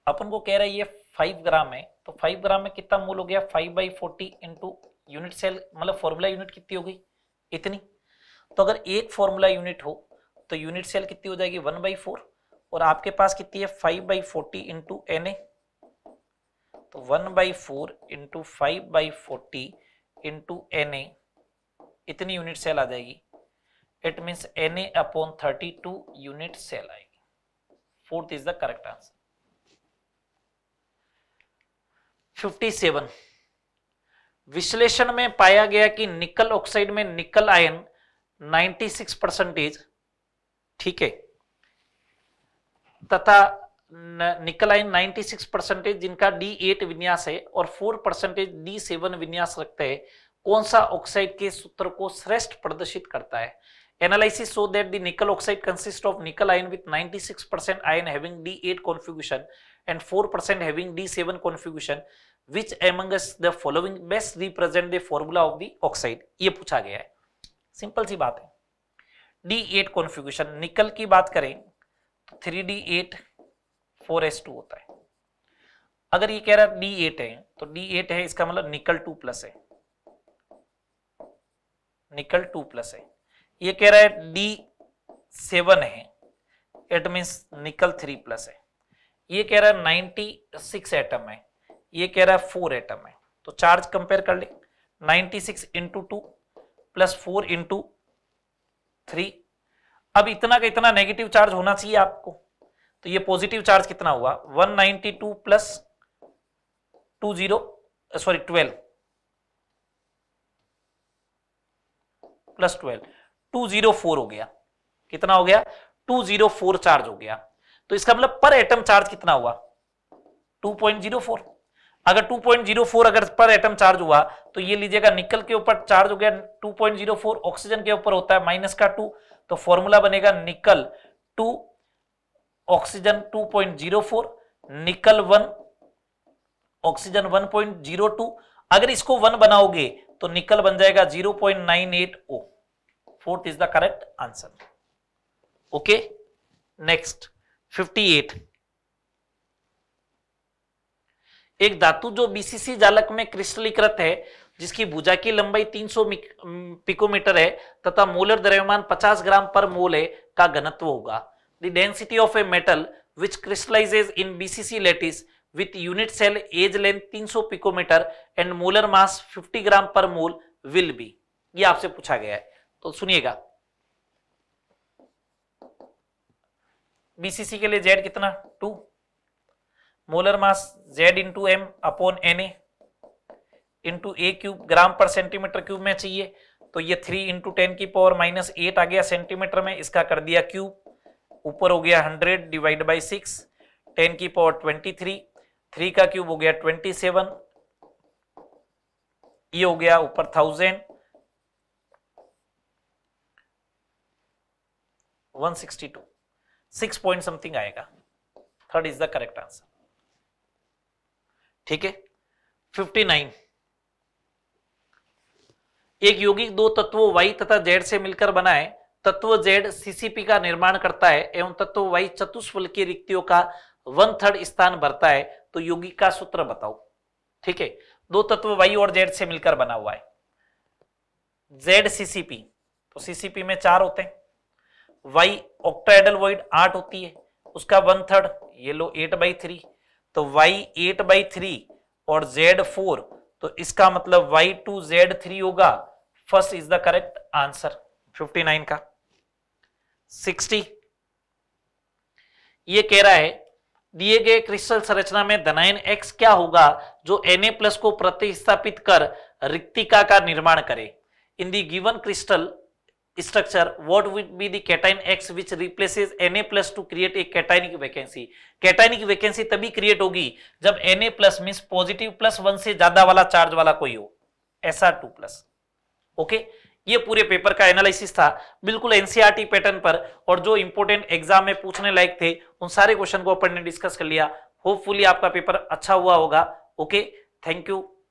अपन को कह रहा है ये फाइव ग्राम है तो फाइव ग्राम में कितना मूल हो गया five by forty into unit cell मतलब फॉर्मूला यूनिट कितनी होगी इतनी तो अगर एक फॉर्मूला यूनिट हो तो यूनिट सेल कितनी हो जाएगी वन बाई फोर और आपके पास कितनी है five by forty into N A तो one by four into five by forty into N A इतनी यूनिट सेल आ जाएगी it means N A upon thirty two unit cell आएगी fourth is the correct answer 57 विश्लेषण में पाया गया कि निकल ऑक्साइड में निकल आयन 96 परसेंटेज ठीक है तथा निकल आयन 96 परसेंटेज जिनका D8 विन्यास है और 4 परसेंटेज D7 विन्यास रखते हैं कौन सा ऑक्साइड के सूत्र को श्रेष्ठ प्रदर्शित करता है analysis so that the nickel oxide consist of nickel ion with 96 percent ion having D8 configuration and 4 percent having D7 configuration which among the following best represent the formula of the oxide ये पूछा गया है simple सी बात है D eight configuration निकल की बात करें तो three D eight four S two होता है अगर ये कह रहा है डी एट है तो डी एट है इसका मतलब निकल टू प्लस है निकल टू प्लस है ये कह रहा है डी सेवन है it means nickel three plus है ये कह रहा है नाइनटी सिक्स एटम है ये कह रहा है फोर एटम है तो चार्ज कंपेयर कर ले 96 six into two plus four into three अब इतना का इतना नेगेटिव चार्ज होना चाहिए आपको तो ये पॉजिटिव चार्ज कितना हुआ 192 ninety two plus two zero sorry twelve plus twelve two zero four हो गया कितना हो गया टू जीरो फोर चार्ज हो गया तो इसका मतलब पर एटम चार्ज कितना हुआ टू पॉइंट जीरो फोर अगर 2.04 अगर पर एटम चार्ज हुआ तो ये लीजिएगा निकल के ऊपर चार्ज हो गया 2.04 ऑक्सीजन के ऊपर होता है माइनस का टू तो फॉर्मूला बनेगा निकल टू ऑक्सीजन 2.04 निकल वन ऑक्सीजन 1.02 अगर इसको वन बनाओगे तो निकल बन जाएगा 0.98 O fourth is the correct answer okay next 58 एक धातु जो बीसीसी जालक में क्रिस्टलीकृत है जिसकी भुजा की लंबाई 300 पिकोमीटर है तथा मोलर द्रव्यमान 50 ग्राम पर मोल है का घनत्व होगा the density of a metal which crystallises in BCC lattice with unit cell edge length 300 picometre and molar mass 50 gram per mole will be ये आपसे पूछा गया है तो सुनिएगा बीसीसी के लिए जेड कितना two molar mass Z into M upon N A into A cube gram per centimetre cube में चाहिए तो ये थ्री इंटू टेन की पावर माइनस एट आ गया सेंटीमीटर में इसका कर दिया क्यूब ऊपर हो गया hundred divide by six ten की पावर ट्वेंटी थ्री थ्री का क्यूब हो गया ट्वेंटी सेवन ये हो गया ऊपर thousand one sixty two six point something आएगा third is the correct answer ठीक है 59 एक यौगिक दो तत्व वाई तथा जेड से मिलकर बना है तत्व जेड सीसीपी का निर्माण करता है एवं तत्व वाई चतुष्फल की रिक्तियों का वन थर्ड स्थान भरता है तो यौगिक का सूत्र बताओ ठीक है दो तत्व वाई और जेड से मिलकर बना हुआ है जेड सीसीपी तो सीसीपी में चार होते हैं वाई ऑक्टाइडल वॉइड आठ होती है उसका वन थर्ड ये लो एट बाई थ्री तो y एट बाई थ्री और z फोर तो इसका मतलब y टू जेड थ्री होगा first is the correct answer 59 का 60 ये कह रहा है दिए गए क्रिस्टल संरचना में धनायन एक्स क्या होगा जो एन प्लस को प्रतिस्थापित कर रिक्तिका का निर्माण करे in the given crystal structure what would be the cation x which replaces na plus to create a cationic vacancy cationic vacancy तभी create होगी जब na plus means positive plus one से ज्यादा वाला चार्ज वाला कोई हो sr2 plus ओके okay? ये पूरे पेपर का एनालिसिस था बिल्कुल एनसीईआरटी पैटर्न पर और जो इंपोर्टेंट एग्जाम में पूछने लायक थे उन सारे क्वेश्चन को अपन ने डिस्कस कर लिया होपफुली आपका पेपर अच्छा हुआ होगा ओके थैंक यू